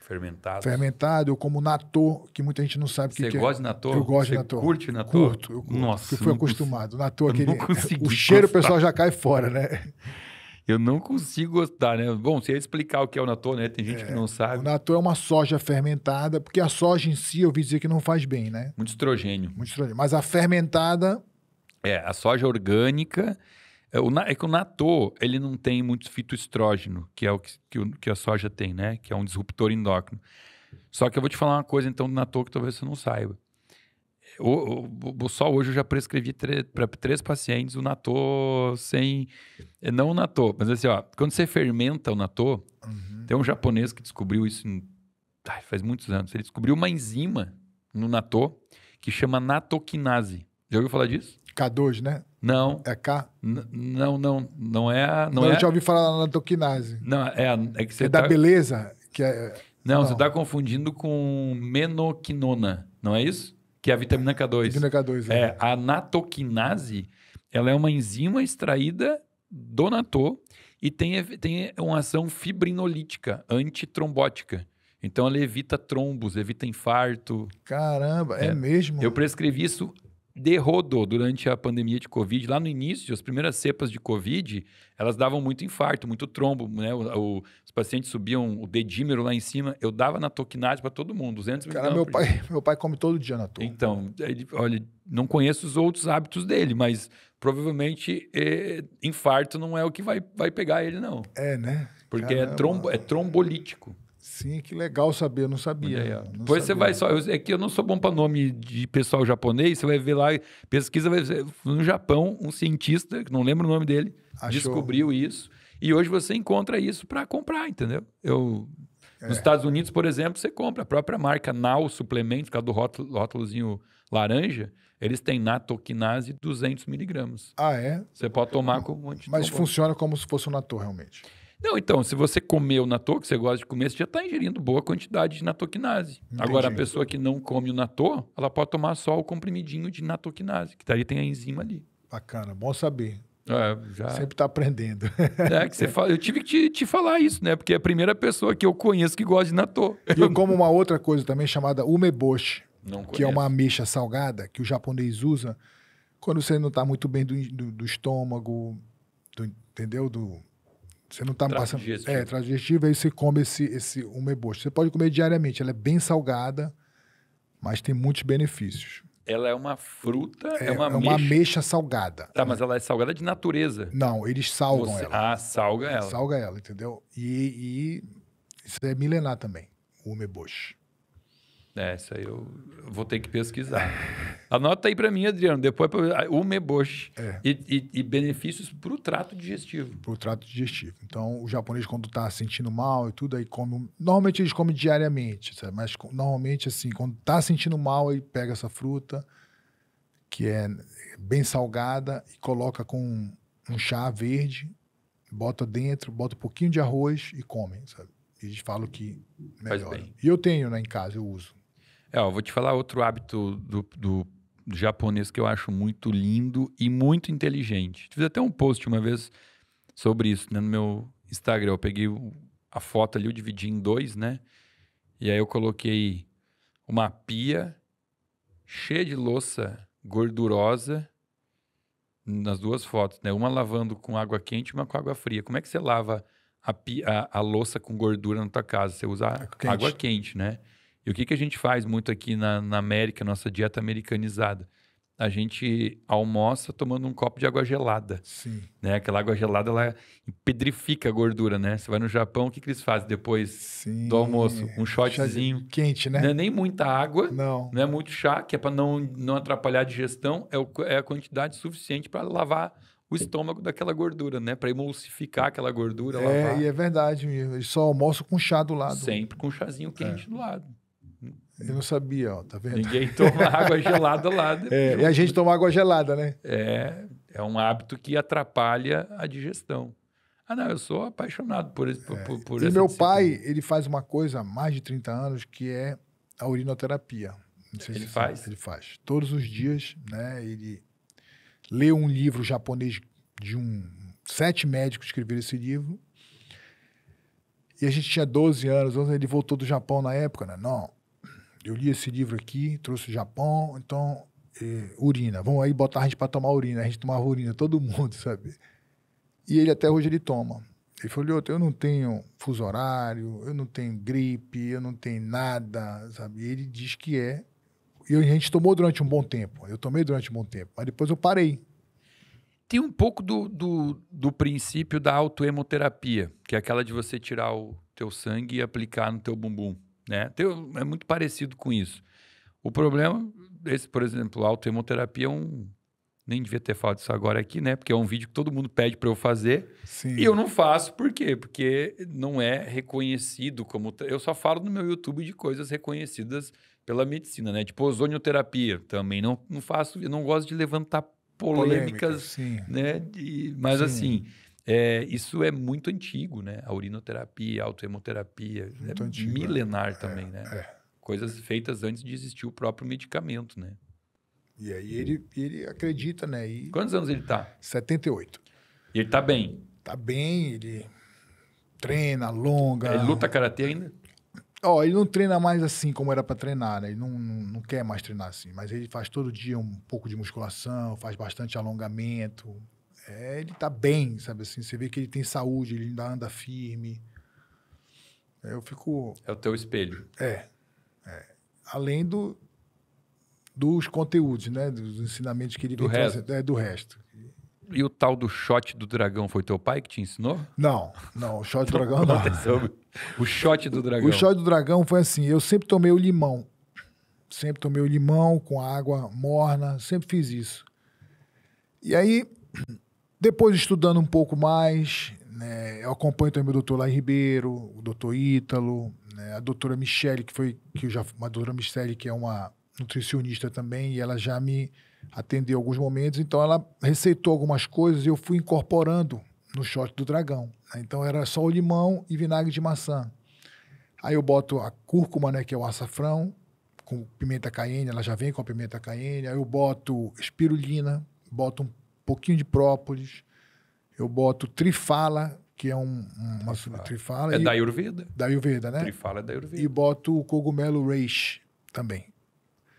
Fermentado. Fermentado, ou como natô, que muita gente não sabe o que, que é. Você gosta de natô? Eu gosto de natô. curte natô? Curto, eu curto. Nossa. Porque eu fui acostumado. Natô, é aquele... O cheiro, o pessoal já cai fora, né? Eu não consigo gostar, né? Bom, você ia explicar o que é o natô, né? Tem gente é, que não sabe. O natô é uma soja fermentada, porque a soja em si, eu ouvi dizer que não faz bem, né? Muito estrogênio. Muito estrogênio. Mas a fermentada... É, a soja orgânica é, é que o natô, ele não tem muito fitoestrógeno, que é o que, que, a soja tem, né? Que é um disruptor endócrino. Só que eu vou te falar uma coisa, então, do natô que talvez você não saiba. O, o, só hoje eu já prescrevi para três pacientes o natô sem... É, não o natô, mas assim, ó. Quando você fermenta o natô, uhum. tem um japonês que descobriu isso em, ai, faz muitos anos. Ele descobriu uma enzima no natô que chama natoquinase. Já ouviu falar disso? K2, né? Não. É K? N não, não, não é Não, não é... Eu já ouvi falar na toquinase. Não, é, a, é que você. É tá... da beleza? Que é... Não, não. você está confundindo com menoquinona, não é isso? Que é a vitamina K2. Vitamina K2, é. é a natoquinase, ela é uma enzima extraída do natô e tem, tem uma ação fibrinolítica, antitrombótica. Então ela evita trombos, evita infarto. Caramba, é, é, mesmo? Eu prescrevi isso derrodou durante a pandemia de Covid. Lá no início, as primeiras cepas de Covid, elas davam muito infarto, muito trombo, né? O, o, os pacientes subiam o dedímero lá em cima. Eu dava na toquinase para todo mundo, 200 Cara, meu pai, meu pai come todo dia na toquinase. Então, ele, olha, não conheço os outros hábitos dele, mas provavelmente é, infarto não é o que vai, vai pegar ele, não. É, né? Porque é Caramba. é, trombo, é trombolítico. Sim, que legal saber, eu não sabia. É. Não Depois sabia. você vai só. Eu, é que eu não sou bom para nome de pessoal japonês, você vai ver lá, pesquisa, vai ver, no Japão, um cientista, que não lembro o nome dele, Achou. descobriu isso. E hoje você encontra isso para comprar, entendeu? Eu, é. Nos Estados Unidos, por exemplo, você compra a própria marca Now suplemento por causa do rótulo, rótulozinho laranja, eles têm natoquinase 200 miligramas. Ah, é? Você pode tomar com um Mas funciona como se fosse um natô, realmente. Não, então, se você comeu natô, que você gosta de comer, você já está ingerindo boa quantidade de natoquinase. Entendi. Agora, a pessoa que não come o natô, ela pode tomar só o comprimidinho de natoquinase, que daí tem a enzima ali. Bacana, bom saber. É, já... Sempre está aprendendo. É, que você fala, eu tive que te, te, falar isso, né? Porque é a primeira pessoa que eu conheço que gosta de natô. E eu como uma outra coisa também chamada umeboshi, que é uma ameixa salgada que o japonês usa quando você não está muito bem do, do, do estômago, do, entendeu? Do você não está passando. Digestivo. É, trato digestivo, aí você come esse, esse umeboshi. Você pode comer diariamente, ela é bem salgada, mas tem muitos benefícios. Ela é uma fruta, é, é uma, é uma ameixa. ameixa salgada. Tá, mas ela é salgada de natureza. Não, eles salgam Você... ela. Ah, salga ela. Salga ela, entendeu? E, e isso é milenar também, o umeboshi. É, isso aí eu vou ter que pesquisar. Anota aí para mim, Adriano, depois ah, o meboshi. É. E, e, e, benefícios para o trato digestivo. Para o trato digestivo. Então, o japonês, quando está sentindo mal e tudo, aí come. Normalmente eles comem diariamente, sabe? mas normalmente, assim, quando está sentindo mal, aí pega essa fruta, que é bem salgada, e coloca com um chá verde, bota dentro, bota um pouquinho de arroz e come, sabe? eles falam que melhora. E eu tenho né, em casa, eu uso. É, ó, vou te falar outro hábito do, do, do, japonês que eu acho muito lindo e muito inteligente. Fiz até um post uma vez sobre isso né, no meu Instagram. Eu peguei a foto ali, eu dividi em dois, né? E aí eu coloquei uma pia cheia de louça gordurosa nas duas fotos, né? Uma lavando com água quente e uma com água fria. Como é que você lava a, pia, a, a louça com gordura na tua casa? Você usa água, água quente, né? E o que, que a gente faz muito aqui na, na América, nossa dieta americanizada? a gente almoça tomando um copo de água gelada. Sim. Né? Aquela água gelada, ela pedrifica a gordura, né? Você vai no Japão, o que, que eles fazem depois Sim. do almoço? Um shotzinho. Quente, né? Não é nem muita água. Não. Não é muito chá, que é para não, não atrapalhar a digestão. É, o, é a quantidade suficiente para lavar o estômago daquela gordura, né? Para emulsificar aquela gordura. É, lavar. e é verdade mesmo. Eles só almoçam com chá do lado. Sempre com um chazinho quente é. do lado. Eu não sabia, ó, tá vendo? Ninguém toma água gelada lá. Né, é, e a gente toma água gelada, né? É, é um hábito que atrapalha a digestão. Ah, não, eu sou apaixonado por isso. é, por, por e meu pai, ele faz uma coisa há mais de 30 anos que é a urinoterapia. ele se faz? Sabe. Ele faz. Todos os dias, né? Ele lê um livro japonês de um... Sete médicos escreveram esse livro. E a gente tinha 12 anos, ele voltou do Japão na época, né? Não, eu li esse livro aqui, trouxe o Japão, então, é, urina. Vão aí botar a gente para tomar urina. A gente tomava urina, todo mundo, sabe? E ele até hoje ele toma. Ele falou, eu não tenho fuso horário, eu não tenho gripe, eu não tenho nada, sabe? E ele diz que é. E a gente tomou durante um bom tempo. Eu tomei durante um bom tempo, mas depois eu parei. Tem um pouco do, do, do princípio da autoemoterapia, que é aquela de você tirar o teu sangue e aplicar no teu bumbum. Né? é muito parecido com isso. O problema, esse, por exemplo, a autoimunoterapia é um. Nem devia ter falado isso agora aqui, né? Porque é um vídeo que todo mundo pede para eu fazer. Sim. E eu não faço, por quê? Porque não é reconhecido como. Eu só falo no meu YouTube de coisas reconhecidas pela medicina, né? Tipo ozonioterapia. Também não, não faço, eu não gosto de levantar polêmicas, Polêmica, né? De, mas sim. assim é, isso é muito antigo, né? A urinoterapia, a autohemoterapia, né? muito é antigo, milenar é. também, né? É. Coisas feitas antes de existir o próprio medicamento, né? E aí ele, ele acredita, né? E... Quantos anos ele está? 78. E ele está bem? Está bem, ele treina, alonga. Ele luta karatê ainda? Ó, oh, ele não treina mais assim como era para treinar, né? Ele não, não, não, quer mais treinar assim, mas ele faz todo dia um pouco de musculação, faz bastante alongamento, é, ele tá bem, sabe assim? Você vê que ele tem saúde, ele ainda anda firme. É, eu fico. É o teu espelho. É. é. Além do, dos conteúdos, né? Dos ensinamentos que ele do vem resto. Trazendo, é, do resto. E o tal do shot do dragão foi teu pai que te ensinou? Não, não, o shot do dragão não. O shot do dragão. O shot do dragão foi assim: eu sempre tomei o limão. Sempre tomei o limão com água morna, sempre fiz isso. E aí, depois, estudando um pouco mais, né, eu acompanho também o doutor Lai Ribeiro, o doutor Ítalo, né, a doutora Michele, que foi, que já, uma doutora Michele, que é uma nutricionista também, e ela já me atendeu alguns momentos, então ela receitou algumas coisas e eu fui incorporando no shot do dragão. Né? Então era só o limão e vinagre de maçã. Aí eu boto a cúrcuma, né, que é o açafrão, com pimenta caiena, ela já vem com a pimenta caiena. Aí eu boto espirulina, boto um pouquinho de própolis, eu boto trifala, que é um, uma trifala. É e, da Ayurveda. Da Ayurveda, né? Trifala é da Ayurveda. E boto o cogumelo Reish também.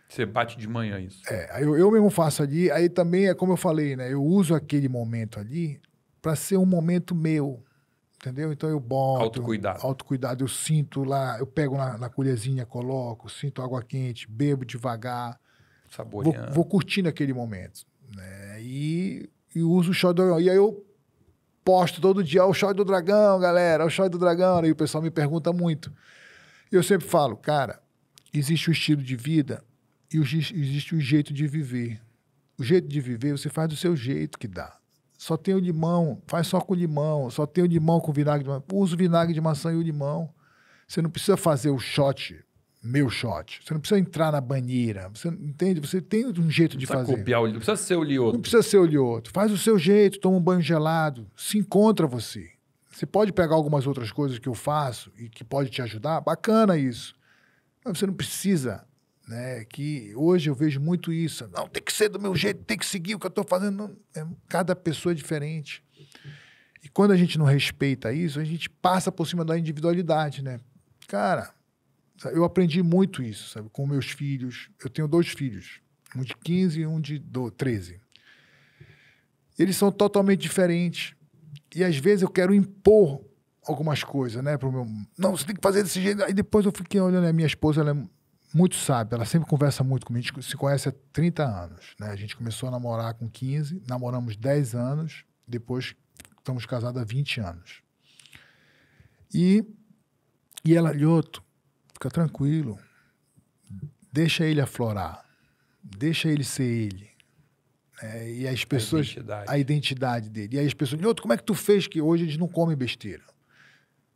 Você bate de manhã isso? É, eu, eu mesmo faço ali. Aí também é como eu falei, né? Eu uso aquele momento ali para ser um momento meu, entendeu? Então eu boto. Autocuidado. Autocuidado. Eu sinto lá, eu pego na, na colherzinha, coloco, sinto água quente, bebo devagar. Saboreando. Vou, vou curtindo aquele momento. Né? E, e uso o dragão. E aí eu posto todo dia, ah, o shot do dragão, galera, o shot do dragão. E o pessoal me pergunta muito. Eu sempre falo, cara, existe o estilo de vida e existe o jeito de viver. O jeito de viver você faz do seu jeito que dá. Só tem o limão, faz só com limão. Só tem o limão com vinagre de maçã. Usa o vinagre de maçã e o limão. Você não precisa fazer o shot meu shot. Você não precisa entrar na banheira. Você entende? Você tem um jeito de fazer. Copiar o... Não precisa ser o Lioto. Não precisa ser o Lioto. Faz o seu jeito, toma um banho gelado, se encontra você. Você pode pegar algumas outras coisas que eu faço e que pode te ajudar. Bacana isso. Mas você não precisa, né? Que hoje eu vejo muito isso. Não, tem que ser do meu jeito, tem que seguir o que eu estou fazendo. Não, é, cada pessoa é diferente. E quando a gente não respeita isso, a gente passa por cima da individualidade, né? Cara, eu aprendi muito isso, sabe? Com meus filhos. Eu tenho dois filhos, um de 15 e um de 12, 13. Eles são totalmente diferentes. E às vezes eu quero impor algumas coisas, né? Pro meu... Não, você tem que fazer desse jeito. Aí depois eu fiquei olhando, a né, minha esposa, ela é muito sábia, ela sempre conversa muito comigo. A gente se conhece há 30 anos, né? A gente começou a namorar com 15, namoramos 10 anos, depois estamos casados há 20 anos. E, e ela, Lioto, fica tranquilo. Deixa ele aflorar. Deixa ele ser ele. É, e as pessoas. A identidade. a identidade. dele. E aí as pessoas. Outro, como é que tu fez que hoje eles não comem besteira?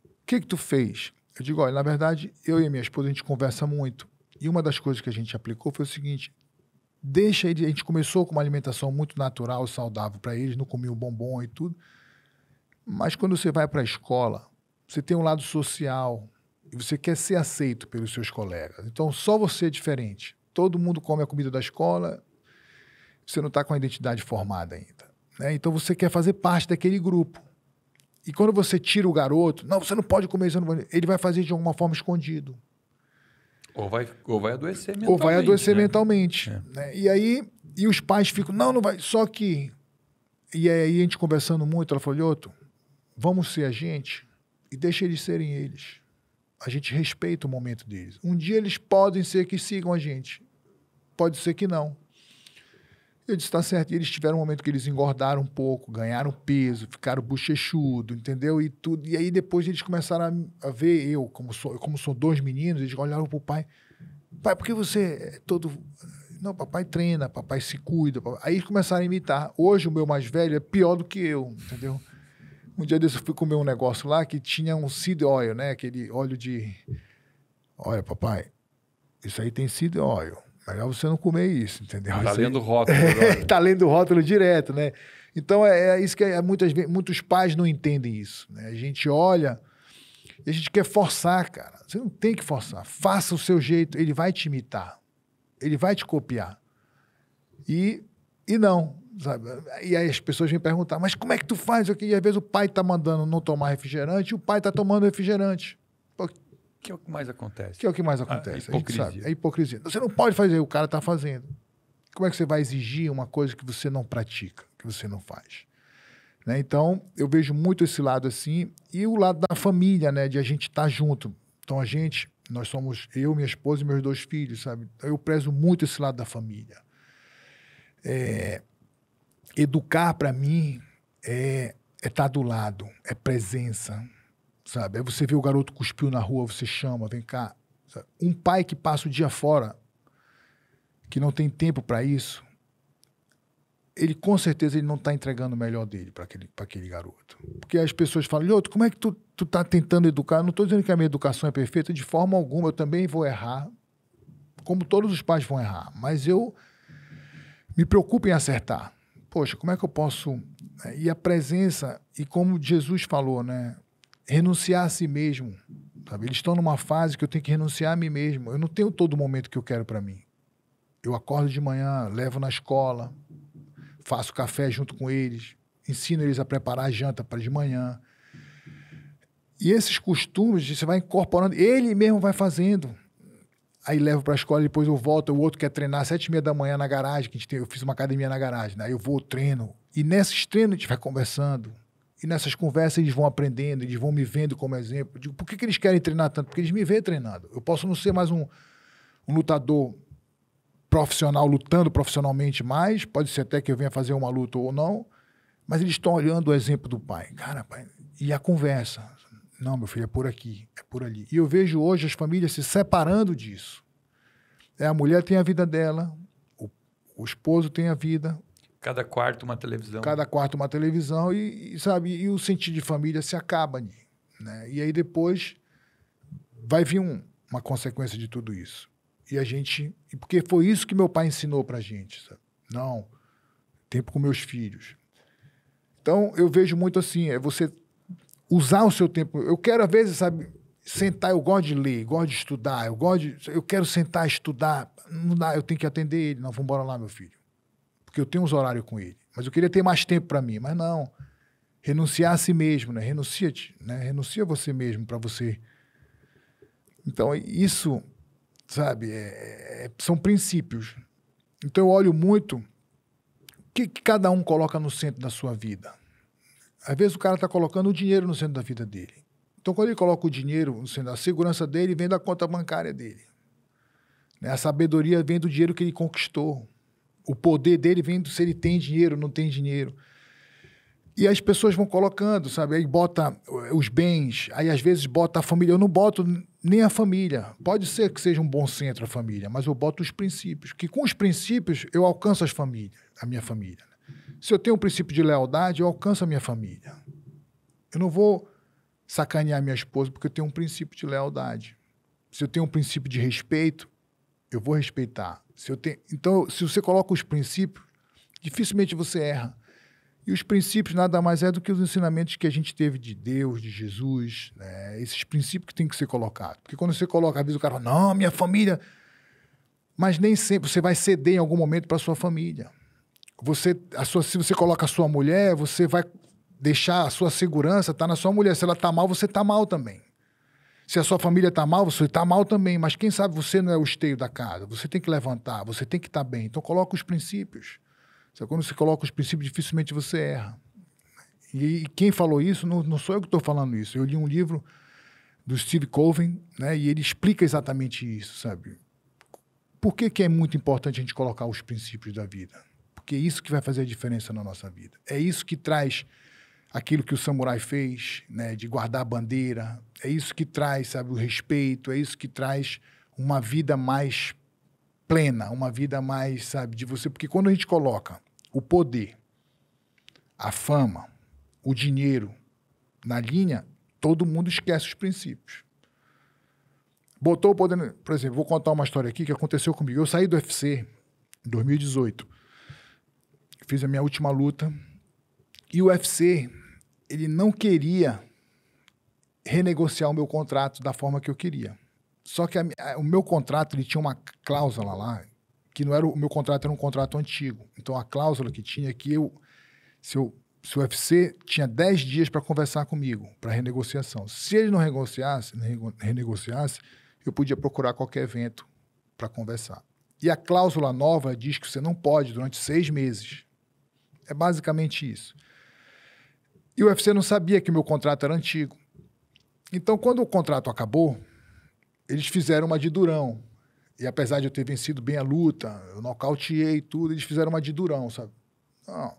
O que, que tu fez? Eu digo, olha, na verdade, eu e a minha esposa a gente conversa muito. E uma das coisas que a gente aplicou foi o seguinte: deixa ele. A gente começou com uma alimentação muito natural, saudável para eles, não comiam bombom e tudo. Mas quando você vai para a escola, você tem um lado social, e você quer ser aceito pelos seus colegas. Então, só você é diferente. Todo mundo come a comida da escola, você não está com a identidade formada ainda. Né? Então, você quer fazer parte daquele grupo. E quando você tira o garoto, não, você não pode comer, isso ele vai fazer de alguma forma escondido. Ou vai, ou vai adoecer mentalmente. Ou vai adoecer né? mentalmente. É. Né? E aí, e os pais ficam, não, não vai. Só que, e aí a gente conversando muito, ela falou, Lhoto, vamos ser a gente e deixa eles serem eles a gente respeita o momento deles. Um dia eles podem ser que sigam a gente, pode ser que não. Eu disse, tá certo. E eles tiveram um momento que eles engordaram um pouco, ganharam peso, ficaram bochechudo, entendeu? E tudo. E aí depois eles começaram a, a ver eu, como sou, como são dois meninos, eles olharam pro pai. Pai, por que você é todo não, papai treina, papai se cuida. Papai... Aí começaram a imitar. Hoje o meu mais velho é pior do que eu, entendeu? Um dia desse eu fui comer um negócio lá que tinha um seed oil, né? Aquele óleo de. Olha, papai, isso aí tem seed oil. Melhor você não comer isso, entendeu? Tá isso lendo aí... rótulo. É, tá lendo rótulo direto, né? Então é, é isso que é, é muitas vezes, muitos pais não entendem isso. Né? A gente olha e a gente quer forçar, cara. Você não tem que forçar. Faça o seu jeito, ele vai te imitar. Ele vai te copiar. E, e não, Sabe? E aí as pessoas me perguntam mas como é que tu faz aqui? E às vezes o pai está mandando não tomar refrigerante e o pai está tomando refrigerante. Pô, que é o que mais acontece. Que é o que mais ah, acontece. A hipocrisia. A sabe, é hipocrisia. Você não pode fazer, o cara está fazendo. Como é que você vai exigir uma coisa que você não pratica, que você não faz? Né? Então, eu vejo muito esse lado assim. E o lado da família, né? De a gente estar tá junto. Então, a gente, nós somos eu, minha esposa e meus dois filhos, sabe? Então, eu prezo muito esse lado da família. É, educar para mim é estar é tá do lado, é presença, sabe? É você vê o garoto cuspiu na rua, você chama, vem cá. Sabe? Um pai que passa o dia fora, que não tem tempo para isso, ele com certeza ele não está entregando o melhor dele para aquele, pra aquele garoto. Porque as pessoas falam, Lioto, como é que tu, tu tá tentando educar? Eu não estou dizendo que a minha educação é perfeita de forma alguma, eu também vou errar, como todos os pais vão errar, mas eu me preocupo em acertar poxa, como é que eu posso. Né, e a presença, e como Jesus falou, né? Renunciar a si mesmo. Sabe? Eles estão numa fase que eu tenho que renunciar a mim mesmo. Eu não tenho todo o momento que eu quero para mim. Eu acordo de manhã, levo na escola, faço café junto com eles, ensino eles a preparar a janta para de manhã. E esses costumes você vai incorporando, ele mesmo vai fazendo aí levo para a escola, depois eu volto, o outro quer treinar às sete e meia da manhã na garagem, que a gente tem, eu fiz uma academia na garagem, né? aí eu vou, treino, e nesses treinos a gente vai conversando, e nessas conversas eles vão aprendendo, eles vão me vendo como exemplo, eu digo, por que, que eles querem treinar tanto? Porque eles me veem treinando, eu posso não ser mais um, um lutador profissional, lutando profissionalmente mais, pode ser até que eu venha fazer uma luta ou não, mas eles estão olhando o exemplo do pai, cara, pai, e a conversa, não, meu filho, é por aqui, é por ali. E eu vejo hoje as famílias se separando disso. É, a mulher tem a vida dela, o, o esposo tem a vida. Cada quarto uma televisão. Cada quarto uma televisão e, e sabe, e o sentido de família se acaba. Né? E aí depois vai vir um, uma consequência de tudo isso. E a gente, porque foi isso que meu pai ensinou para gente, sabe? Não, tempo com meus filhos. Então eu vejo muito assim, é você usar o seu tempo. Eu quero, às vezes, sabe, sentar, eu gosto de ler, gosto de estudar, eu gosto de, eu quero sentar estudar, não dá, eu tenho que atender ele, não, vamos embora lá, meu filho. Porque eu tenho uns horários com ele, mas eu queria ter mais tempo para mim, mas não. Renunciar a si mesmo, né? Renuncia-te, né? Renuncia você mesmo para você. Então, isso, sabe, é, é, são princípios. Então, eu olho muito o que, que cada um coloca no centro da sua vida. Às vezes o cara está colocando o dinheiro no centro da vida dele. Então, quando ele coloca o dinheiro no centro, a segurança dele vem da conta bancária dele. Né? A sabedoria vem do dinheiro que ele conquistou. O poder dele vem do se ele tem dinheiro ou não tem dinheiro. E as pessoas vão colocando, sabe? Aí bota eh, os bens, aí às vezes bota a família. Eu não boto nem a família. Pode ser que seja um bom centro a família, mas eu boto os princípios. Que com os princípios eu alcanço as famílias, a minha família. Se eu tenho um princípio de lealdade, eu alcanço a minha família. Eu não vou sacanear minha esposa porque eu tenho um princípio de lealdade. Se eu tenho um princípio de respeito, eu vou respeitar. Se eu tenho... Então, se você coloca os princípios, dificilmente você erra. E os princípios nada mais é do que os ensinamentos que a gente teve de Deus, de Jesus, né? esses princípios que tem que ser colocado. Porque quando você coloca, às vezes o cara fala, não, minha família. Mas nem sempre você vai ceder em algum momento para sua família você, a sua, se você coloca a sua mulher, você vai deixar a sua segurança tá na sua mulher. Se ela está mal, você está mal também. Se a sua família está mal, você está mal também. Mas quem sabe você não é o esteio da casa. Você tem que levantar, você tem que estar tá bem. Então coloca os princípios. Quando você coloca os princípios, dificilmente você erra. E, e quem falou isso, não, não sou eu que estou falando isso. Eu li um livro do Steve Colvin, né? E ele explica exatamente isso, sabe? Por que, que é muito importante a gente colocar os princípios da vida? porque é isso que vai fazer a diferença na nossa vida. É isso que traz aquilo que o samurai fez, né, de guardar a bandeira. É isso que traz, sabe, o respeito, é isso que traz uma vida mais plena, uma vida mais, sabe, de você, porque quando a gente coloca o poder, a fama, o dinheiro na linha, todo mundo esquece os princípios. Botou o poder, por exemplo, vou contar uma história aqui que aconteceu comigo. Eu saí do UFC em 2018 fiz a minha última luta. E o UFC, ele não queria renegociar o meu contrato da forma que eu queria. Só que a, a, o meu contrato, ele tinha uma cláusula lá, que não era o meu contrato, era um contrato antigo. Então a cláusula que tinha é que eu se, eu, se o UFC tinha 10 dias para conversar comigo, para renegociação. Se ele não renegociasse, renegociasse, eu podia procurar qualquer evento para conversar. E a cláusula nova diz que você não pode, durante seis meses, é basicamente isso. E o UFC não sabia que o meu contrato era antigo. Então, quando o contrato acabou, eles fizeram uma de durão. E apesar de eu ter vencido bem a luta, eu nocauteei tudo, eles fizeram uma de durão, sabe? Não.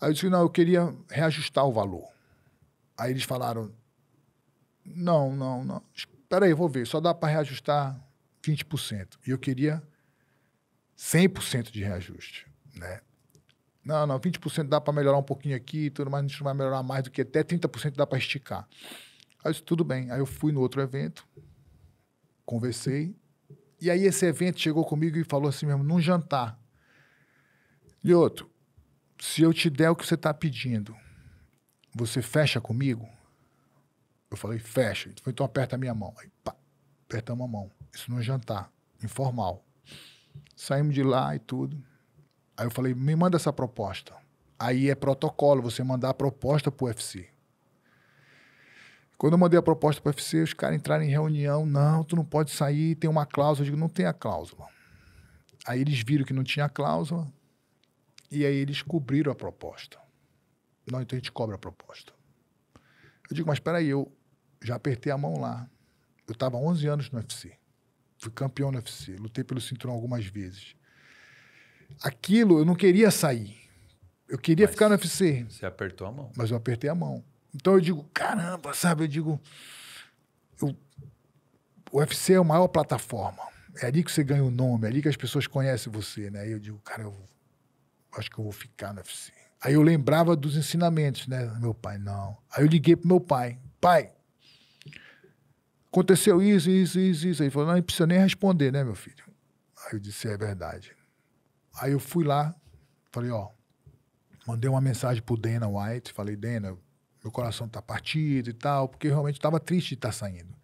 Aí eu disse, não, eu queria reajustar o valor. Aí eles falaram, não, não, não. Espera aí, vou ver, só dá para reajustar 20%. E eu queria 100% de reajuste, né? não, não, 20% dá para melhorar um pouquinho aqui, tudo mais, a gente vai melhorar mais do que até 30% dá para esticar. Aí eu disse, tudo bem. Aí eu fui no outro evento, conversei, e aí esse evento chegou comigo e falou assim mesmo, num jantar. outro, se eu te der o que você está pedindo, você fecha comigo? Eu falei, fecha. Ele falou, então aperta a minha mão. Aí, pá, apertamos a mão. Isso num jantar, informal. Saímos de lá e tudo. Aí eu falei, me manda essa proposta. Aí é protocolo, você mandar a proposta pro UFC. Quando eu mandei a proposta pro UFC, os caras entraram em reunião, não, tu não pode sair, tem uma cláusula. Eu digo, não tem a cláusula. Aí eles viram que não tinha a cláusula, e aí eles cobriram a proposta. Não, então a gente cobra a proposta. Eu digo, mas espera aí, eu já apertei a mão lá. Eu estava 11 anos no UFC. Fui campeão no UFC, lutei pelo cinturão algumas vezes aquilo eu não queria sair. Eu queria Mas ficar no UFC. Você apertou a mão. Mas eu apertei a mão. Então eu digo, caramba, sabe? Eu digo, eu, o UFC é a maior plataforma. É ali que você ganha o nome, é ali que as pessoas conhecem você, né? eu digo, cara, eu acho que eu vou ficar no UFC. Aí eu lembrava dos ensinamentos, né? Meu pai, não. Aí eu liguei pro meu pai. Pai, aconteceu isso, isso, isso, isso. Ele falou, não, não precisa nem responder, né, meu filho? Aí eu disse, é verdade. Aí eu fui lá, falei, ó, mandei uma mensagem pro Dana White, falei, Dana, meu coração tá partido e tal, porque realmente tava triste de estar tá saindo.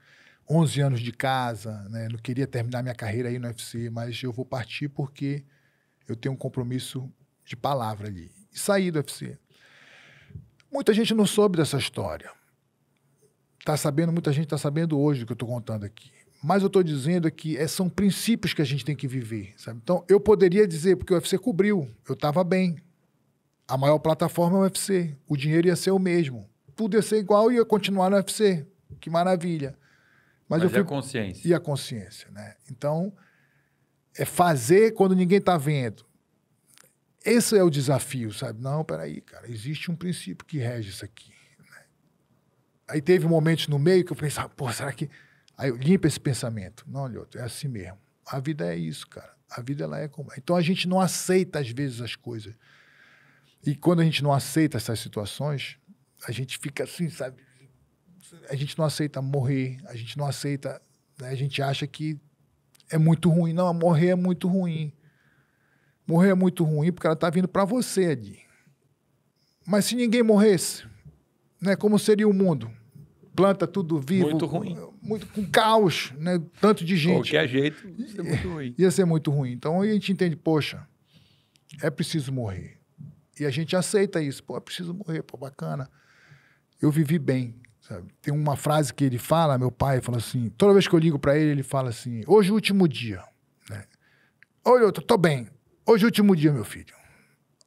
11 anos de casa, né? Não queria terminar minha carreira aí no UFC, mas eu vou partir porque eu tenho um compromisso de palavra ali. E saí do UFC. Muita gente não soube dessa história. Tá sabendo, muita gente tá sabendo hoje do que eu tô contando aqui mas eu estou dizendo que é, são princípios que a gente tem que viver. Sabe? Então, eu poderia dizer, porque o UFC cobriu, eu estava bem. A maior plataforma é o UFC. O dinheiro ia ser o mesmo. Tudo ia ser igual e ia continuar no UFC. Que maravilha. Mas, mas eu é fui... e a consciência? E a consciência, né? Então, é fazer quando ninguém está vendo. Esse é o desafio, sabe? Não, peraí, cara, existe um princípio que rege isso aqui. Né? Aí teve momentos no meio que eu pensava, assim, ah, pô, será que Aí eu limpo esse pensamento. Não, Lioto, é assim mesmo. A vida é isso, cara. A vida ela é como é. Então a gente não aceita às vezes as coisas. E quando a gente não aceita essas situações, a gente fica assim, sabe? A gente não aceita morrer, a gente não aceita, né? a gente acha que é muito ruim. Não, morrer é muito ruim. Morrer é muito ruim porque ela está vindo para você, Adi. Mas se ninguém morresse, né, como seria o mundo? planta tudo vivo. Muito ruim. Muito, com caos, né? Tanto de gente. Qualquer jeito, ia ser muito ruim. Ia ser muito ruim. Então a gente entende, poxa, é preciso morrer. E a gente aceita isso. Pô, é preciso morrer, pô, bacana. Eu vivi bem, sabe? Tem uma frase que ele fala, meu pai fala assim, toda vez que eu ligo para ele, ele fala assim, hoje é o último dia, né? Olha, eu tô, tô bem. Hoje é o último dia, meu filho.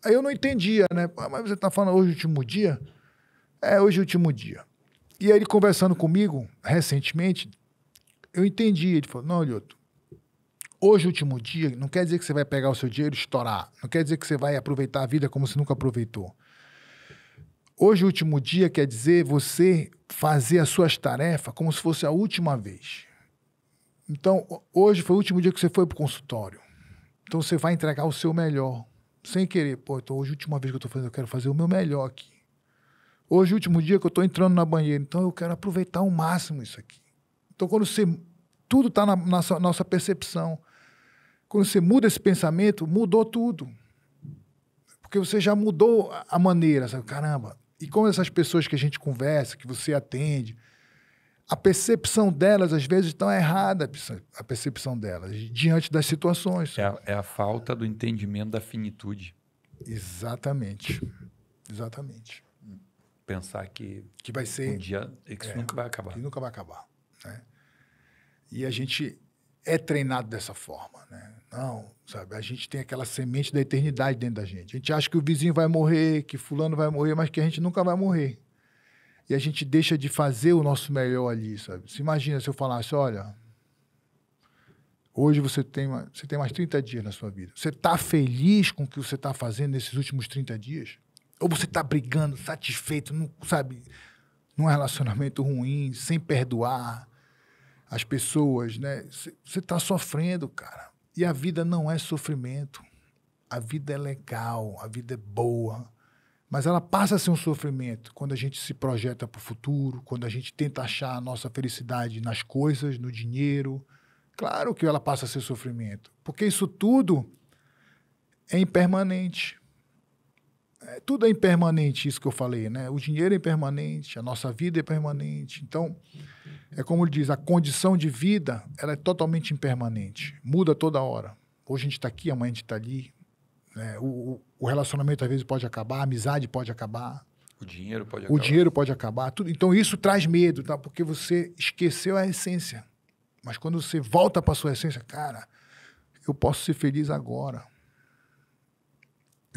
Aí eu não entendia, né? Mas você tá falando hoje é o último dia? É, hoje é o último dia. E aí ele conversando comigo recentemente, eu entendi. Ele falou: não, Lioto, hoje, último dia, não quer dizer que você vai pegar o seu dinheiro e estourar. Não quer dizer que você vai aproveitar a vida como você nunca aproveitou. Hoje, último dia, quer dizer você fazer as suas tarefas como se fosse a última vez. Então, hoje foi o último dia que você foi para o consultório. Então, você vai entregar o seu melhor. Sem querer, pô, então hoje, última vez que eu estou fazendo, eu quero fazer o meu melhor aqui. Hoje, último dia que eu estou entrando na banheira, então eu quero aproveitar ao máximo isso aqui. Então, quando você. Tudo está na, nossa percepção. Quando você muda esse pensamento, mudou tudo. Porque você já mudou a maneira, sabe? Caramba. E como essas pessoas que a gente conversa, que você atende, a percepção delas, às vezes, está errada, a percepção delas, diante das situações. É a, é a falta do entendimento da finitude. Exatamente. Exatamente pensar que que vai ser um dia que é, nunca vai acabar. Que nunca vai acabar, né? E a gente é treinado dessa forma, né? Não, sabe? A gente tem aquela semente da eternidade dentro da gente. A gente acha que o vizinho vai morrer, que fulano vai morrer, mas que a gente nunca vai morrer. E a gente deixa de fazer o nosso melhor ali, sabe? Se imagina se eu falasse, olha, hoje você tem, você tem mais 30 dias na sua vida. Você está feliz com o que você está fazendo nesses últimos 30 dias? Ou você tá brigando, satisfeito, não, sabe, num relacionamento ruim, sem perdoar as pessoas, né? Você tá sofrendo, cara. E a vida não é sofrimento. A vida é legal, a vida é boa. Mas ela passa a ser um sofrimento quando a gente se projeta para o futuro, quando a gente tenta achar a nossa felicidade nas coisas, no dinheiro. Claro que ela passa a ser sofrimento, porque isso tudo é impermanente é, tudo é impermanente, isso que eu falei, né? O dinheiro é impermanente, a nossa vida é permanente. Então, é como ele diz, a condição de vida ela é totalmente impermanente, muda toda hora. Hoje a gente está aqui, amanhã a gente está ali. Né? O, o, relacionamento às vezes pode acabar, a amizade pode acabar. O dinheiro pode acabar. O dinheiro pode acabar. Tudo, então isso traz medo, tá? porque você esqueceu a essência. Mas quando você volta para sua essência, cara, eu posso ser feliz agora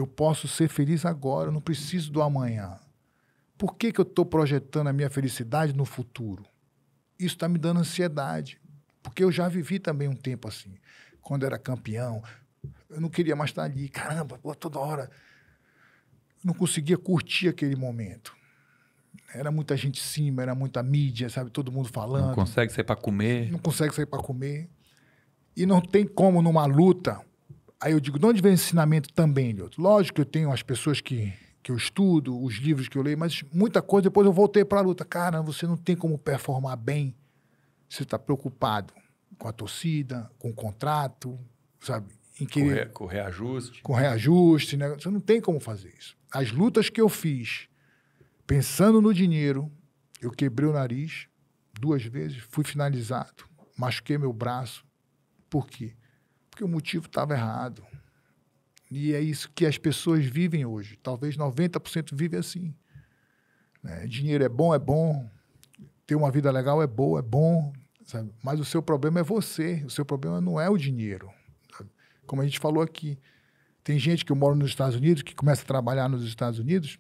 eu posso ser feliz agora, eu não preciso do amanhã. Por que, que eu estou projetando a minha felicidade no futuro? Isso está me dando ansiedade. Porque eu já vivi também um tempo assim. Quando era campeão, eu não queria mais estar ali. Caramba, pô, toda hora. não conseguia curtir aquele momento. Era muita gente em cima, era muita mídia, sabe? Todo mundo falando. Não consegue sair para comer. Não consegue sair para comer. E não tem como, numa luta, Aí eu digo, de onde vem esse ensinamento também, Lioto? Lógico que eu tenho as pessoas que, que eu estudo, os livros que eu leio, mas muita coisa depois eu voltei para a luta. Cara, você não tem como performar bem. Você está preocupado com a torcida, com o contrato, sabe? Em com, re, com reajuste. Com reajuste, né? Você não tem como fazer isso. As lutas que eu fiz, pensando no dinheiro, eu quebrei o nariz duas vezes, fui finalizado, machuquei meu braço. Por quê? porque o motivo estava errado. E é isso que as pessoas vivem hoje. Talvez 90% vivem assim. Né? Dinheiro é bom, é bom. Ter uma vida legal é boa, é bom. Sabe? Mas o seu problema é você. O seu problema não é o dinheiro. Sabe? Como a gente falou aqui, tem gente que mora nos Estados Unidos, que começa a trabalhar nos Estados Unidos,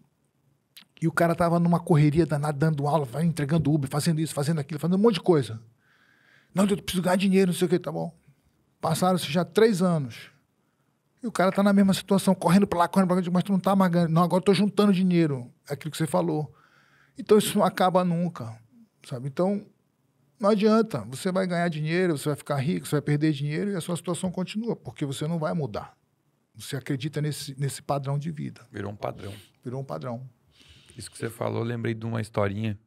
e o cara tava numa correria danada, dando aula, entregando Uber, fazendo isso, fazendo aquilo, fazendo um monte de coisa. Não, eu preciso ganhar dinheiro, não sei o que, tá bom. Passaram-se já três anos. E o cara tá na mesma situação, correndo para lá, correndo para cá, mas tu não tá mais ganhando. Não, agora eu tô juntando dinheiro. É aquilo que você falou. Então isso não acaba nunca, sabe? Então não adianta. Você vai ganhar dinheiro, você vai ficar rico, você vai perder dinheiro e a sua situação continua, porque você não vai mudar. Você acredita nesse, nesse padrão de vida. Virou um padrão. Virou um padrão. Isso que você falou, lembrei de uma historinha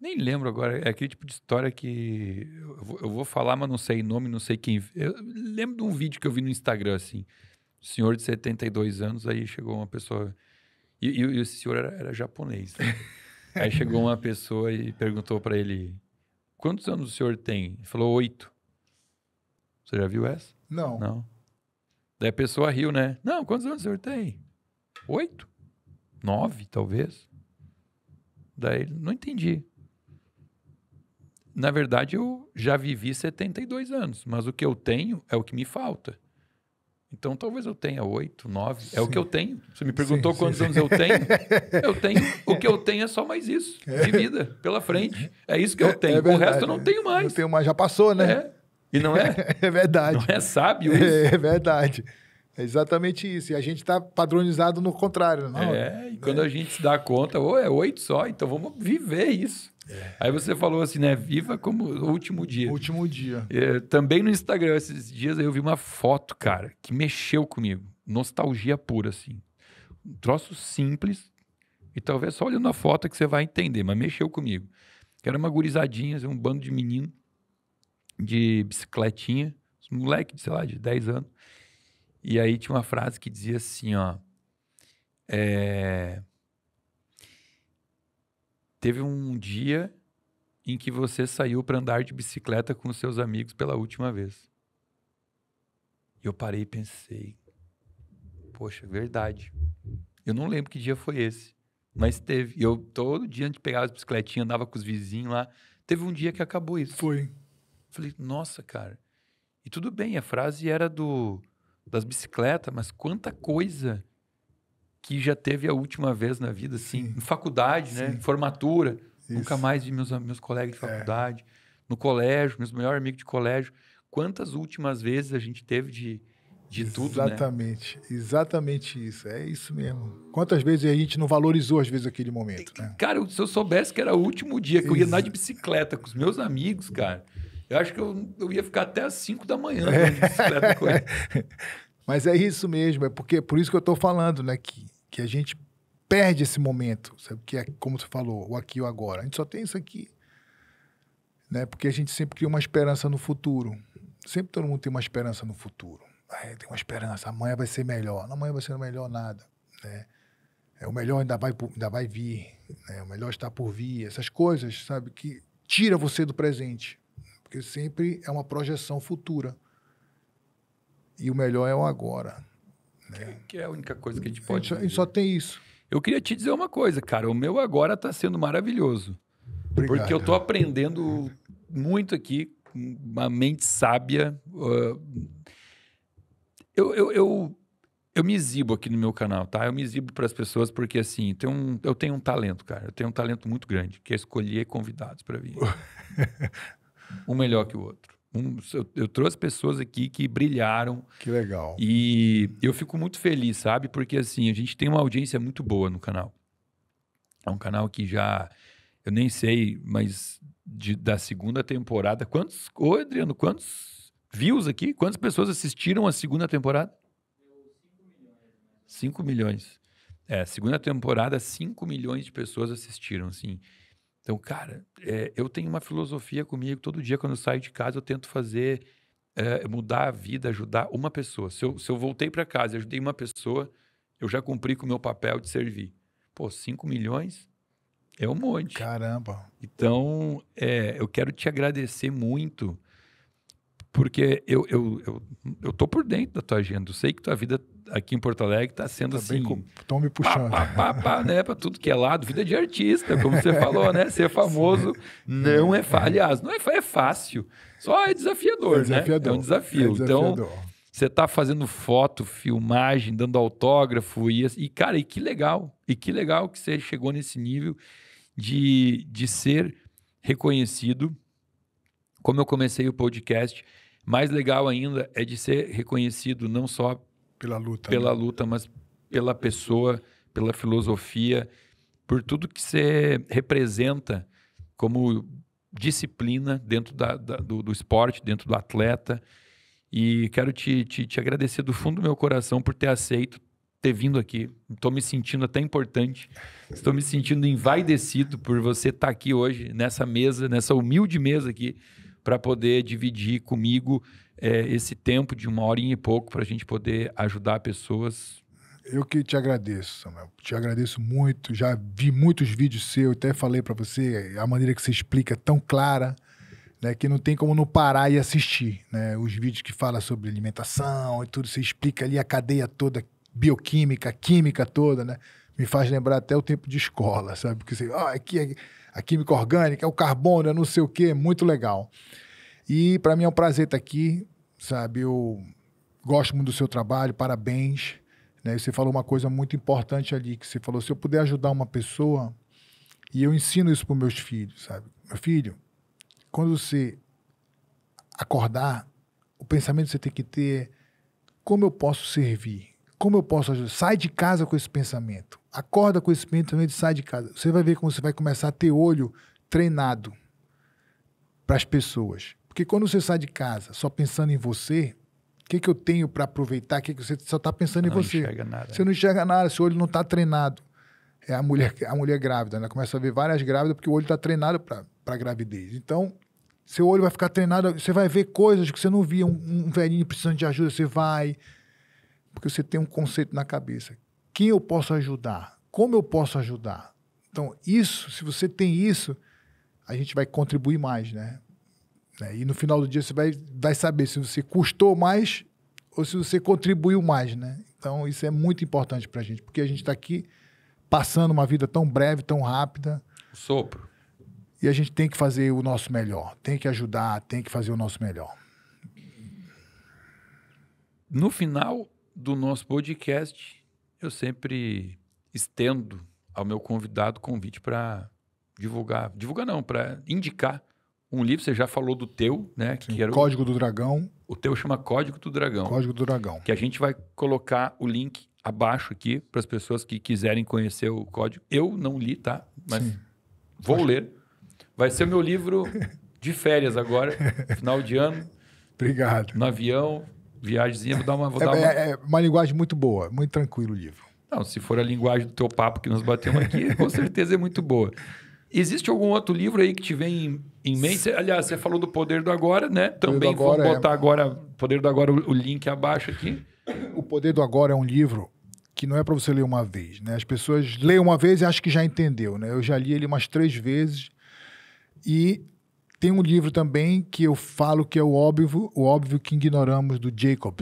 nem lembro agora. É aquele tipo de história que eu vou, eu vou falar, mas não sei nome, não sei quem. Eu lembro de um vídeo que eu vi no Instagram, assim. senhor de 72 anos, aí chegou uma pessoa. E, e, e esse senhor era, era japonês. Né? aí chegou uma pessoa e perguntou para ele: Quantos anos o senhor tem? Ele falou: Oito. Você já viu essa? Não. Não. Daí a pessoa riu, né? Não, quantos anos o senhor tem? Oito? Nove, talvez. Daí ele, não entendi na verdade, eu já vivi 72 anos, mas o que eu tenho é o que me falta. Então, talvez eu tenha oito, nove. É o que eu tenho. Você me perguntou sim, quantos sim, anos sim. eu tenho. Eu tenho. O que eu tenho é só mais isso. É. De vida, pela frente. É isso que eu tenho. É, é verdade, o resto eu não tenho mais. Não tenho mais, já passou, né? É. E não é? É verdade. Não é sábio é, isso? É verdade. É exatamente isso. E a gente está padronizado no contrário, não? É, e quando é. a gente se dá conta, oh, é oito só, então vamos viver isso. É. Aí você falou assim, né? Viva como o último dia. Último dia. É, também no Instagram, esses dias eu vi uma foto, cara, que mexeu comigo. Nostalgia pura, assim. Um troço simples. E talvez só olhando a foto é que você vai entender, mas mexeu comigo. Que era uma gurizadinha, assim, um bando de menino de bicicletinha. Um moleque, de, sei lá, de 10 anos. E aí tinha uma frase que dizia assim, ó. É teve um dia em que você saiu para andar de bicicleta com seus amigos pela última vez. E eu parei e pensei: poxa, verdade. Eu não lembro que dia foi esse, mas teve. Eu todo dia antes de pegar as bicicletinhas, andava com os vizinhos lá. Teve um dia que acabou isso. Foi. Falei, nossa, cara. E tudo bem, a frase era do das bicicletas, mas quanta coisa que já teve a última vez na vida, assim, Sim. em faculdade, né, Sim. né? Em formatura. Isso. Nunca mais vi meus, meus colegas de é. faculdade, é. no colégio, meus melhores amigos de colégio. Quantas últimas vezes a gente teve de, de tudo, né? Exatamente, né? exatamente isso. É isso mesmo. Quantas vezes a gente não valorizou, às vezes, aquele momento, né? Cara, se eu soubesse que era o último dia que Ex eu ia andar de bicicleta com os meus amigos, cara, eu acho que eu, eu ia ficar até as 5 da manhã é. andando de bicicleta com ele. Mas é isso mesmo, é porque por isso que eu estou falando, né? Que, que a gente perde esse momento, sabe? Que é, como você falou, o aqui e o agora. A gente só tem isso aqui. Né? Porque a gente sempre cria uma esperança no futuro. Sempre todo mundo tem uma esperança no futuro. Ah, tem uma esperança, amanhã vai ser melhor. Não, amanhã vai ser melhor nada, né? É, o melhor ainda vai, ainda vai vir, né? O melhor está por vir. Essas coisas, sabe? Que tira você do presente. Porque sempre é uma projeção futura e o melhor é o agora. Né? Que, que, é a única coisa que a gente pode. A gente, só, a gente só tem isso. Eu queria te dizer uma coisa, cara. O meu agora está sendo maravilhoso. Obrigado. Porque eu estou aprendendo muito aqui, uma mente sábia. eu, eu, eu, eu, me exibo aqui no meu canal, tá? Eu me exibo para as pessoas porque, assim, tem um, eu tenho um talento, cara. Eu tenho um talento muito grande, que é escolher convidados para vir. um melhor que o outro. Um, eu, eu, trouxe pessoas aqui que brilharam. Que legal. E eu fico muito feliz, sabe? Porque assim, a gente tem uma audiência muito boa no canal. É um canal que já. Eu nem sei, mas de, da segunda temporada. Quantos. Ô, Adriano, quantos views aqui? Quantas pessoas assistiram a segunda temporada? 5 milhões. É, segunda temporada, 5 milhões de pessoas assistiram, assim. Então, cara, é, eu tenho uma filosofia comigo. Todo dia, quando eu saio de casa, eu tento fazer, é, mudar a vida, ajudar uma pessoa. Se eu, se eu voltei para casa e ajudei uma pessoa, eu já cumpri com o meu papel de servir. Pô, 5 milhões é um monte. Caramba. Então, é, eu quero te agradecer muito, porque eu, eu, eu, eu tô por dentro da tua agenda. Eu sei que tua vida aqui em Porto Alegre está sendo tá assim. Estão me puxando. Pá, pá, pá, né? Para tudo que é lado, vida de artista, como você falou, né? Ser famoso Sim. não é fácil. Aliás, não é, é fácil. Só é desafiador, é né, desafiador. né? É um desafio. É então, desafiador. Então, você está fazendo foto, filmagem, dando autógrafo. E, e, cara, e que legal. E que legal que você chegou nesse nível de, de ser reconhecido. Como eu comecei o podcast, mais legal ainda é de ser reconhecido não só pela luta. Pela né? luta, mas pela pessoa, pela filosofia, por tudo que você representa como disciplina dentro da, da, do, do, esporte, dentro do atleta. E quero te, te, te, agradecer do fundo do meu coração por ter aceito, ter vindo aqui. Estou me sentindo até importante. Estou me sentindo envaidecido por você estar tá aqui hoje, nessa mesa, nessa humilde mesa aqui, para poder dividir comigo é, esse tempo de uma horinha e pouco para a gente poder ajudar pessoas. Eu que te agradeço, Samuel. Te agradeço muito. Já vi muitos vídeos seus, até falei para você a maneira que você explica é tão clara. Né, que não tem como não parar e assistir. Né? Os vídeos que fala sobre alimentação e tudo, você explica ali a cadeia toda bioquímica, química toda, né? Me faz lembrar até o tempo de escola, sabe? Porque você, ah, aqui é a química orgânica, é o carbono, é não sei o quê, muito legal. E para mim é um prazer estar tá aqui, sabe? Eu gosto muito do seu trabalho, parabéns. Né? Você falou uma coisa muito importante ali, que você falou, se eu puder ajudar uma pessoa, e eu ensino isso para meus filhos, sabe? Meu filho, quando você acordar, o pensamento que você tem que ter é como eu posso servir? Como eu posso ajudar? Sai de casa com esse pensamento. Acorda com esse pensamento e sai de casa. Você vai ver como você vai começar a ter olho treinado para as pessoas. Porque quando você sai de casa só pensando em você, o que, que eu tenho para aproveitar? Que, que você só está pensando não em você? Enxerga nada. Você não enxerga nada, seu olho não está treinado. É a mulher, a mulher grávida, ela né? começa a ver várias grávidas porque o olho está treinado para gravidez. Então, seu olho vai ficar treinado, você vai ver coisas que você não via, um, um velhinho precisando de ajuda, você vai. Porque você tem um conceito na cabeça. Quem eu posso ajudar? Como eu posso ajudar? Então, isso, se você tem isso, a gente vai contribuir mais, né? Né? E no final do dia você vai, vai saber se você custou mais ou se você contribuiu mais, né? Então isso é muito importante para a gente, porque a gente está aqui passando uma vida tão breve, tão rápida. Sopro. E a gente tem que fazer o nosso melhor, tem que ajudar, tem que fazer o nosso melhor. No final do nosso podcast, eu sempre estendo ao meu convidado o convite para divulgar, divulgar não, para indicar um livro, você já falou do teu, né? Sim, que era Código o, do Dragão. O teu chama Código do Dragão. Código do Dragão. Que a gente vai colocar o link abaixo aqui para as pessoas que quiserem conhecer o código. Eu não li, tá? Mas Sim. vou Acho... ler. Vai ser o meu livro de férias agora, final de ano. Obrigado. No avião, viagemzinha, vou dar uma... Vou é, dar é, uma... É, é uma linguagem muito boa, muito tranquilo o livro. Não, se for a linguagem do teu papo que nós batemos aqui, com certeza é muito boa. Existe algum outro livro aí que te vem em mente. Aliás, você falou do poder do agora, né? Também vou é- botar é... agora, poder do agora, o link abaixo aqui. O poder do agora é um livro que não é para você ler uma vez, né? As pessoas leem uma vez e acham que já entendeu, né? Eu já li ele umas três vezes e tem um livro também que eu falo que é o óbvio, o óbvio que ignoramos do Jacob,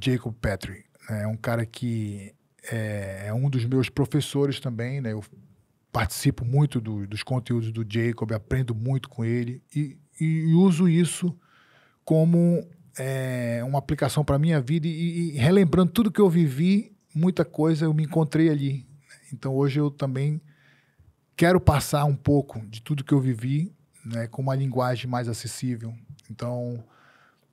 Jacob Petrie, né? É um cara que é, é um dos meus professores também, né? Eu participo muito do, dos conteúdos do Jacob, aprendo muito com ele e, e uso isso como é, uma aplicação para a minha vida e, e, relembrando tudo que eu vivi, muita coisa eu me encontrei ali. Então hoje eu também quero passar um pouco de tudo que eu vivi né, com uma linguagem mais acessível. Então,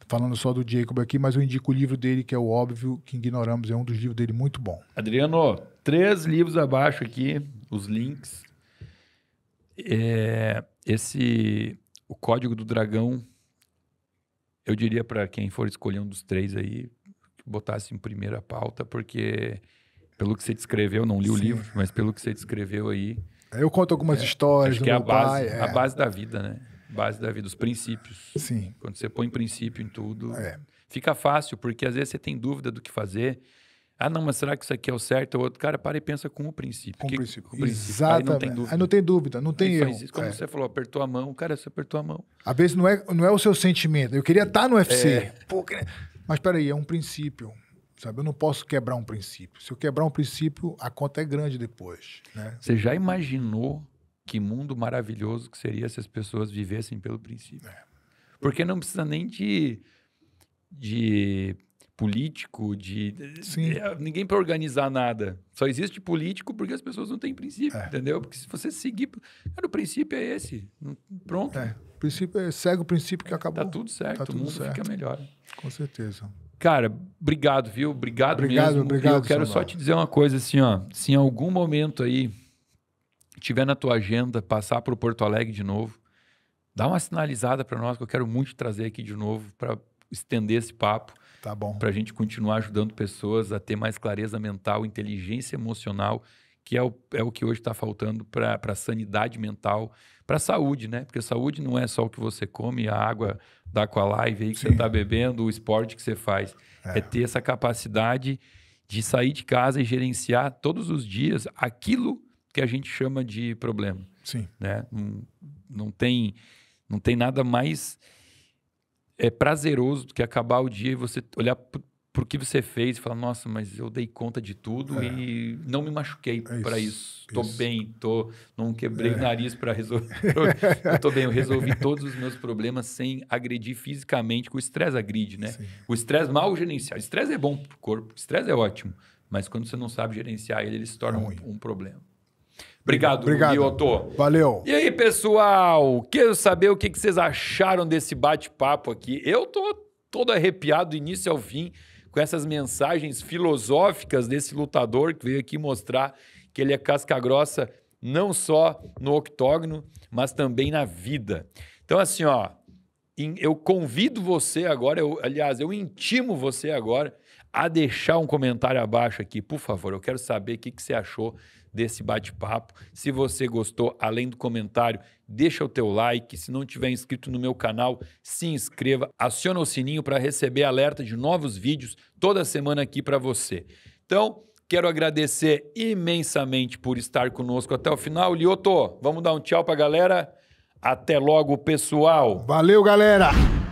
falando só do Jacob aqui, mas eu indico o livro dele, que é o Óbvio que Ignoramos, é um dos livros dele muito bom. Adriano, três livros abaixo aqui os links. É, esse o código do dragão, eu diria para quem for escolher um dos três aí, que botasse em primeira pauta, porque pelo que você descreveu, não li o livro, mas pelo que você descreveu aí. Eu conto algumas é, histórias acho que é a base, pai, é. a base da vida, né? Base da vida, os princípios. Sim. Quando você põe princípio em tudo, é. fica fácil, porque às vezes você tem dúvida do que fazer ah, não, mas será que isso aqui é o certo? O outro cara para e pensa com o princípio. Com o princípio. Com o princípio. Exatamente. Aí não tem dúvida. Aí não tem dúvida, não tem erro. Isso. Como é. você falou, apertou a mão, o cara, você apertou a mão. Às vezes não é, não é o seu sentimento. Eu queria estar no UFC. É. Pô, que... Mas peraí, é um princípio. Sabe? Eu não posso quebrar um princípio. Se eu quebrar um princípio, a conta é grande depois. Né? Você já imaginou que mundo maravilhoso que seria se as pessoas vivessem pelo princípio? É. Porque não precisa nem de, de político, de. Sim. Eh, ninguém para organizar nada. Só existe político porque as pessoas não têm princípio, é. entendeu? Porque se você seguir. Cara, o princípio é esse. Pronto. É. O princípio é, segue o princípio que acabou. Tá tudo certo, tá tudo o mundo certo. fica melhor. Com certeza. Cara, obrigado, viu? Obrigado, obrigado mesmo. Obrigado, Eu quero só te dizer uma coisa assim, ó. Se em algum momento aí tiver na tua agenda passar para o Porto Alegre de novo, dá uma sinalizada para nós que eu quero muito trazer aqui de novo para estender esse papo. Tá bom. Para a gente continuar ajudando pessoas a ter mais clareza mental, inteligência emocional, que é o, é o que hoje está faltando para a sanidade mental, para a saúde, né? Porque saúde não é só o que você come, a água da live aí que Sim. você está bebendo, o esporte que você faz. É. é ter essa capacidade de sair de casa e gerenciar todos os dias aquilo que a gente chama de problema. Sim. Né? Não, hum, não, tem, não tem nada mais é prazeroso do que acabar o dia e você olhar por que você fez e falar, nossa, mas eu dei conta de tudo é. e não me machuquei é para isso. Estou bem, tô, não quebrei é. o nariz para resolver. eu tô bem, eu resolvi todos os meus problemas sem agredir fisicamente, que o estresse agride, né? Sim. O estresse mal gerenciado. Estresse é bom para o corpo, estresse é ótimo. Mas quando você não sabe gerenciar ele, ele se torna um, um problema. Obrigado, Obrigado. Otô. Valeu. E aí, pessoal? Quero saber o que vocês acharam desse bate-papo aqui. Eu tô todo arrepiado início ao fim com essas mensagens filosóficas desse lutador que veio aqui mostrar que ele é casca grossa não só no octógono, mas também na vida. Então, assim, ó, eu convido você agora, eu, aliás, eu intimo você agora a deixar um comentário abaixo aqui, por favor. Eu quero saber o que, que você achou desse bate-papo. Se você gostou, além do comentário, deixa o teu like. Se não tiver inscrito no meu canal, se inscreva, aciona o sininho para receber alerta de novos vídeos toda semana aqui para você. Então, quero agradecer imensamente por estar conosco até o final. Lioto, vamos dar um tchau para a galera. Até logo, pessoal. Valeu, galera.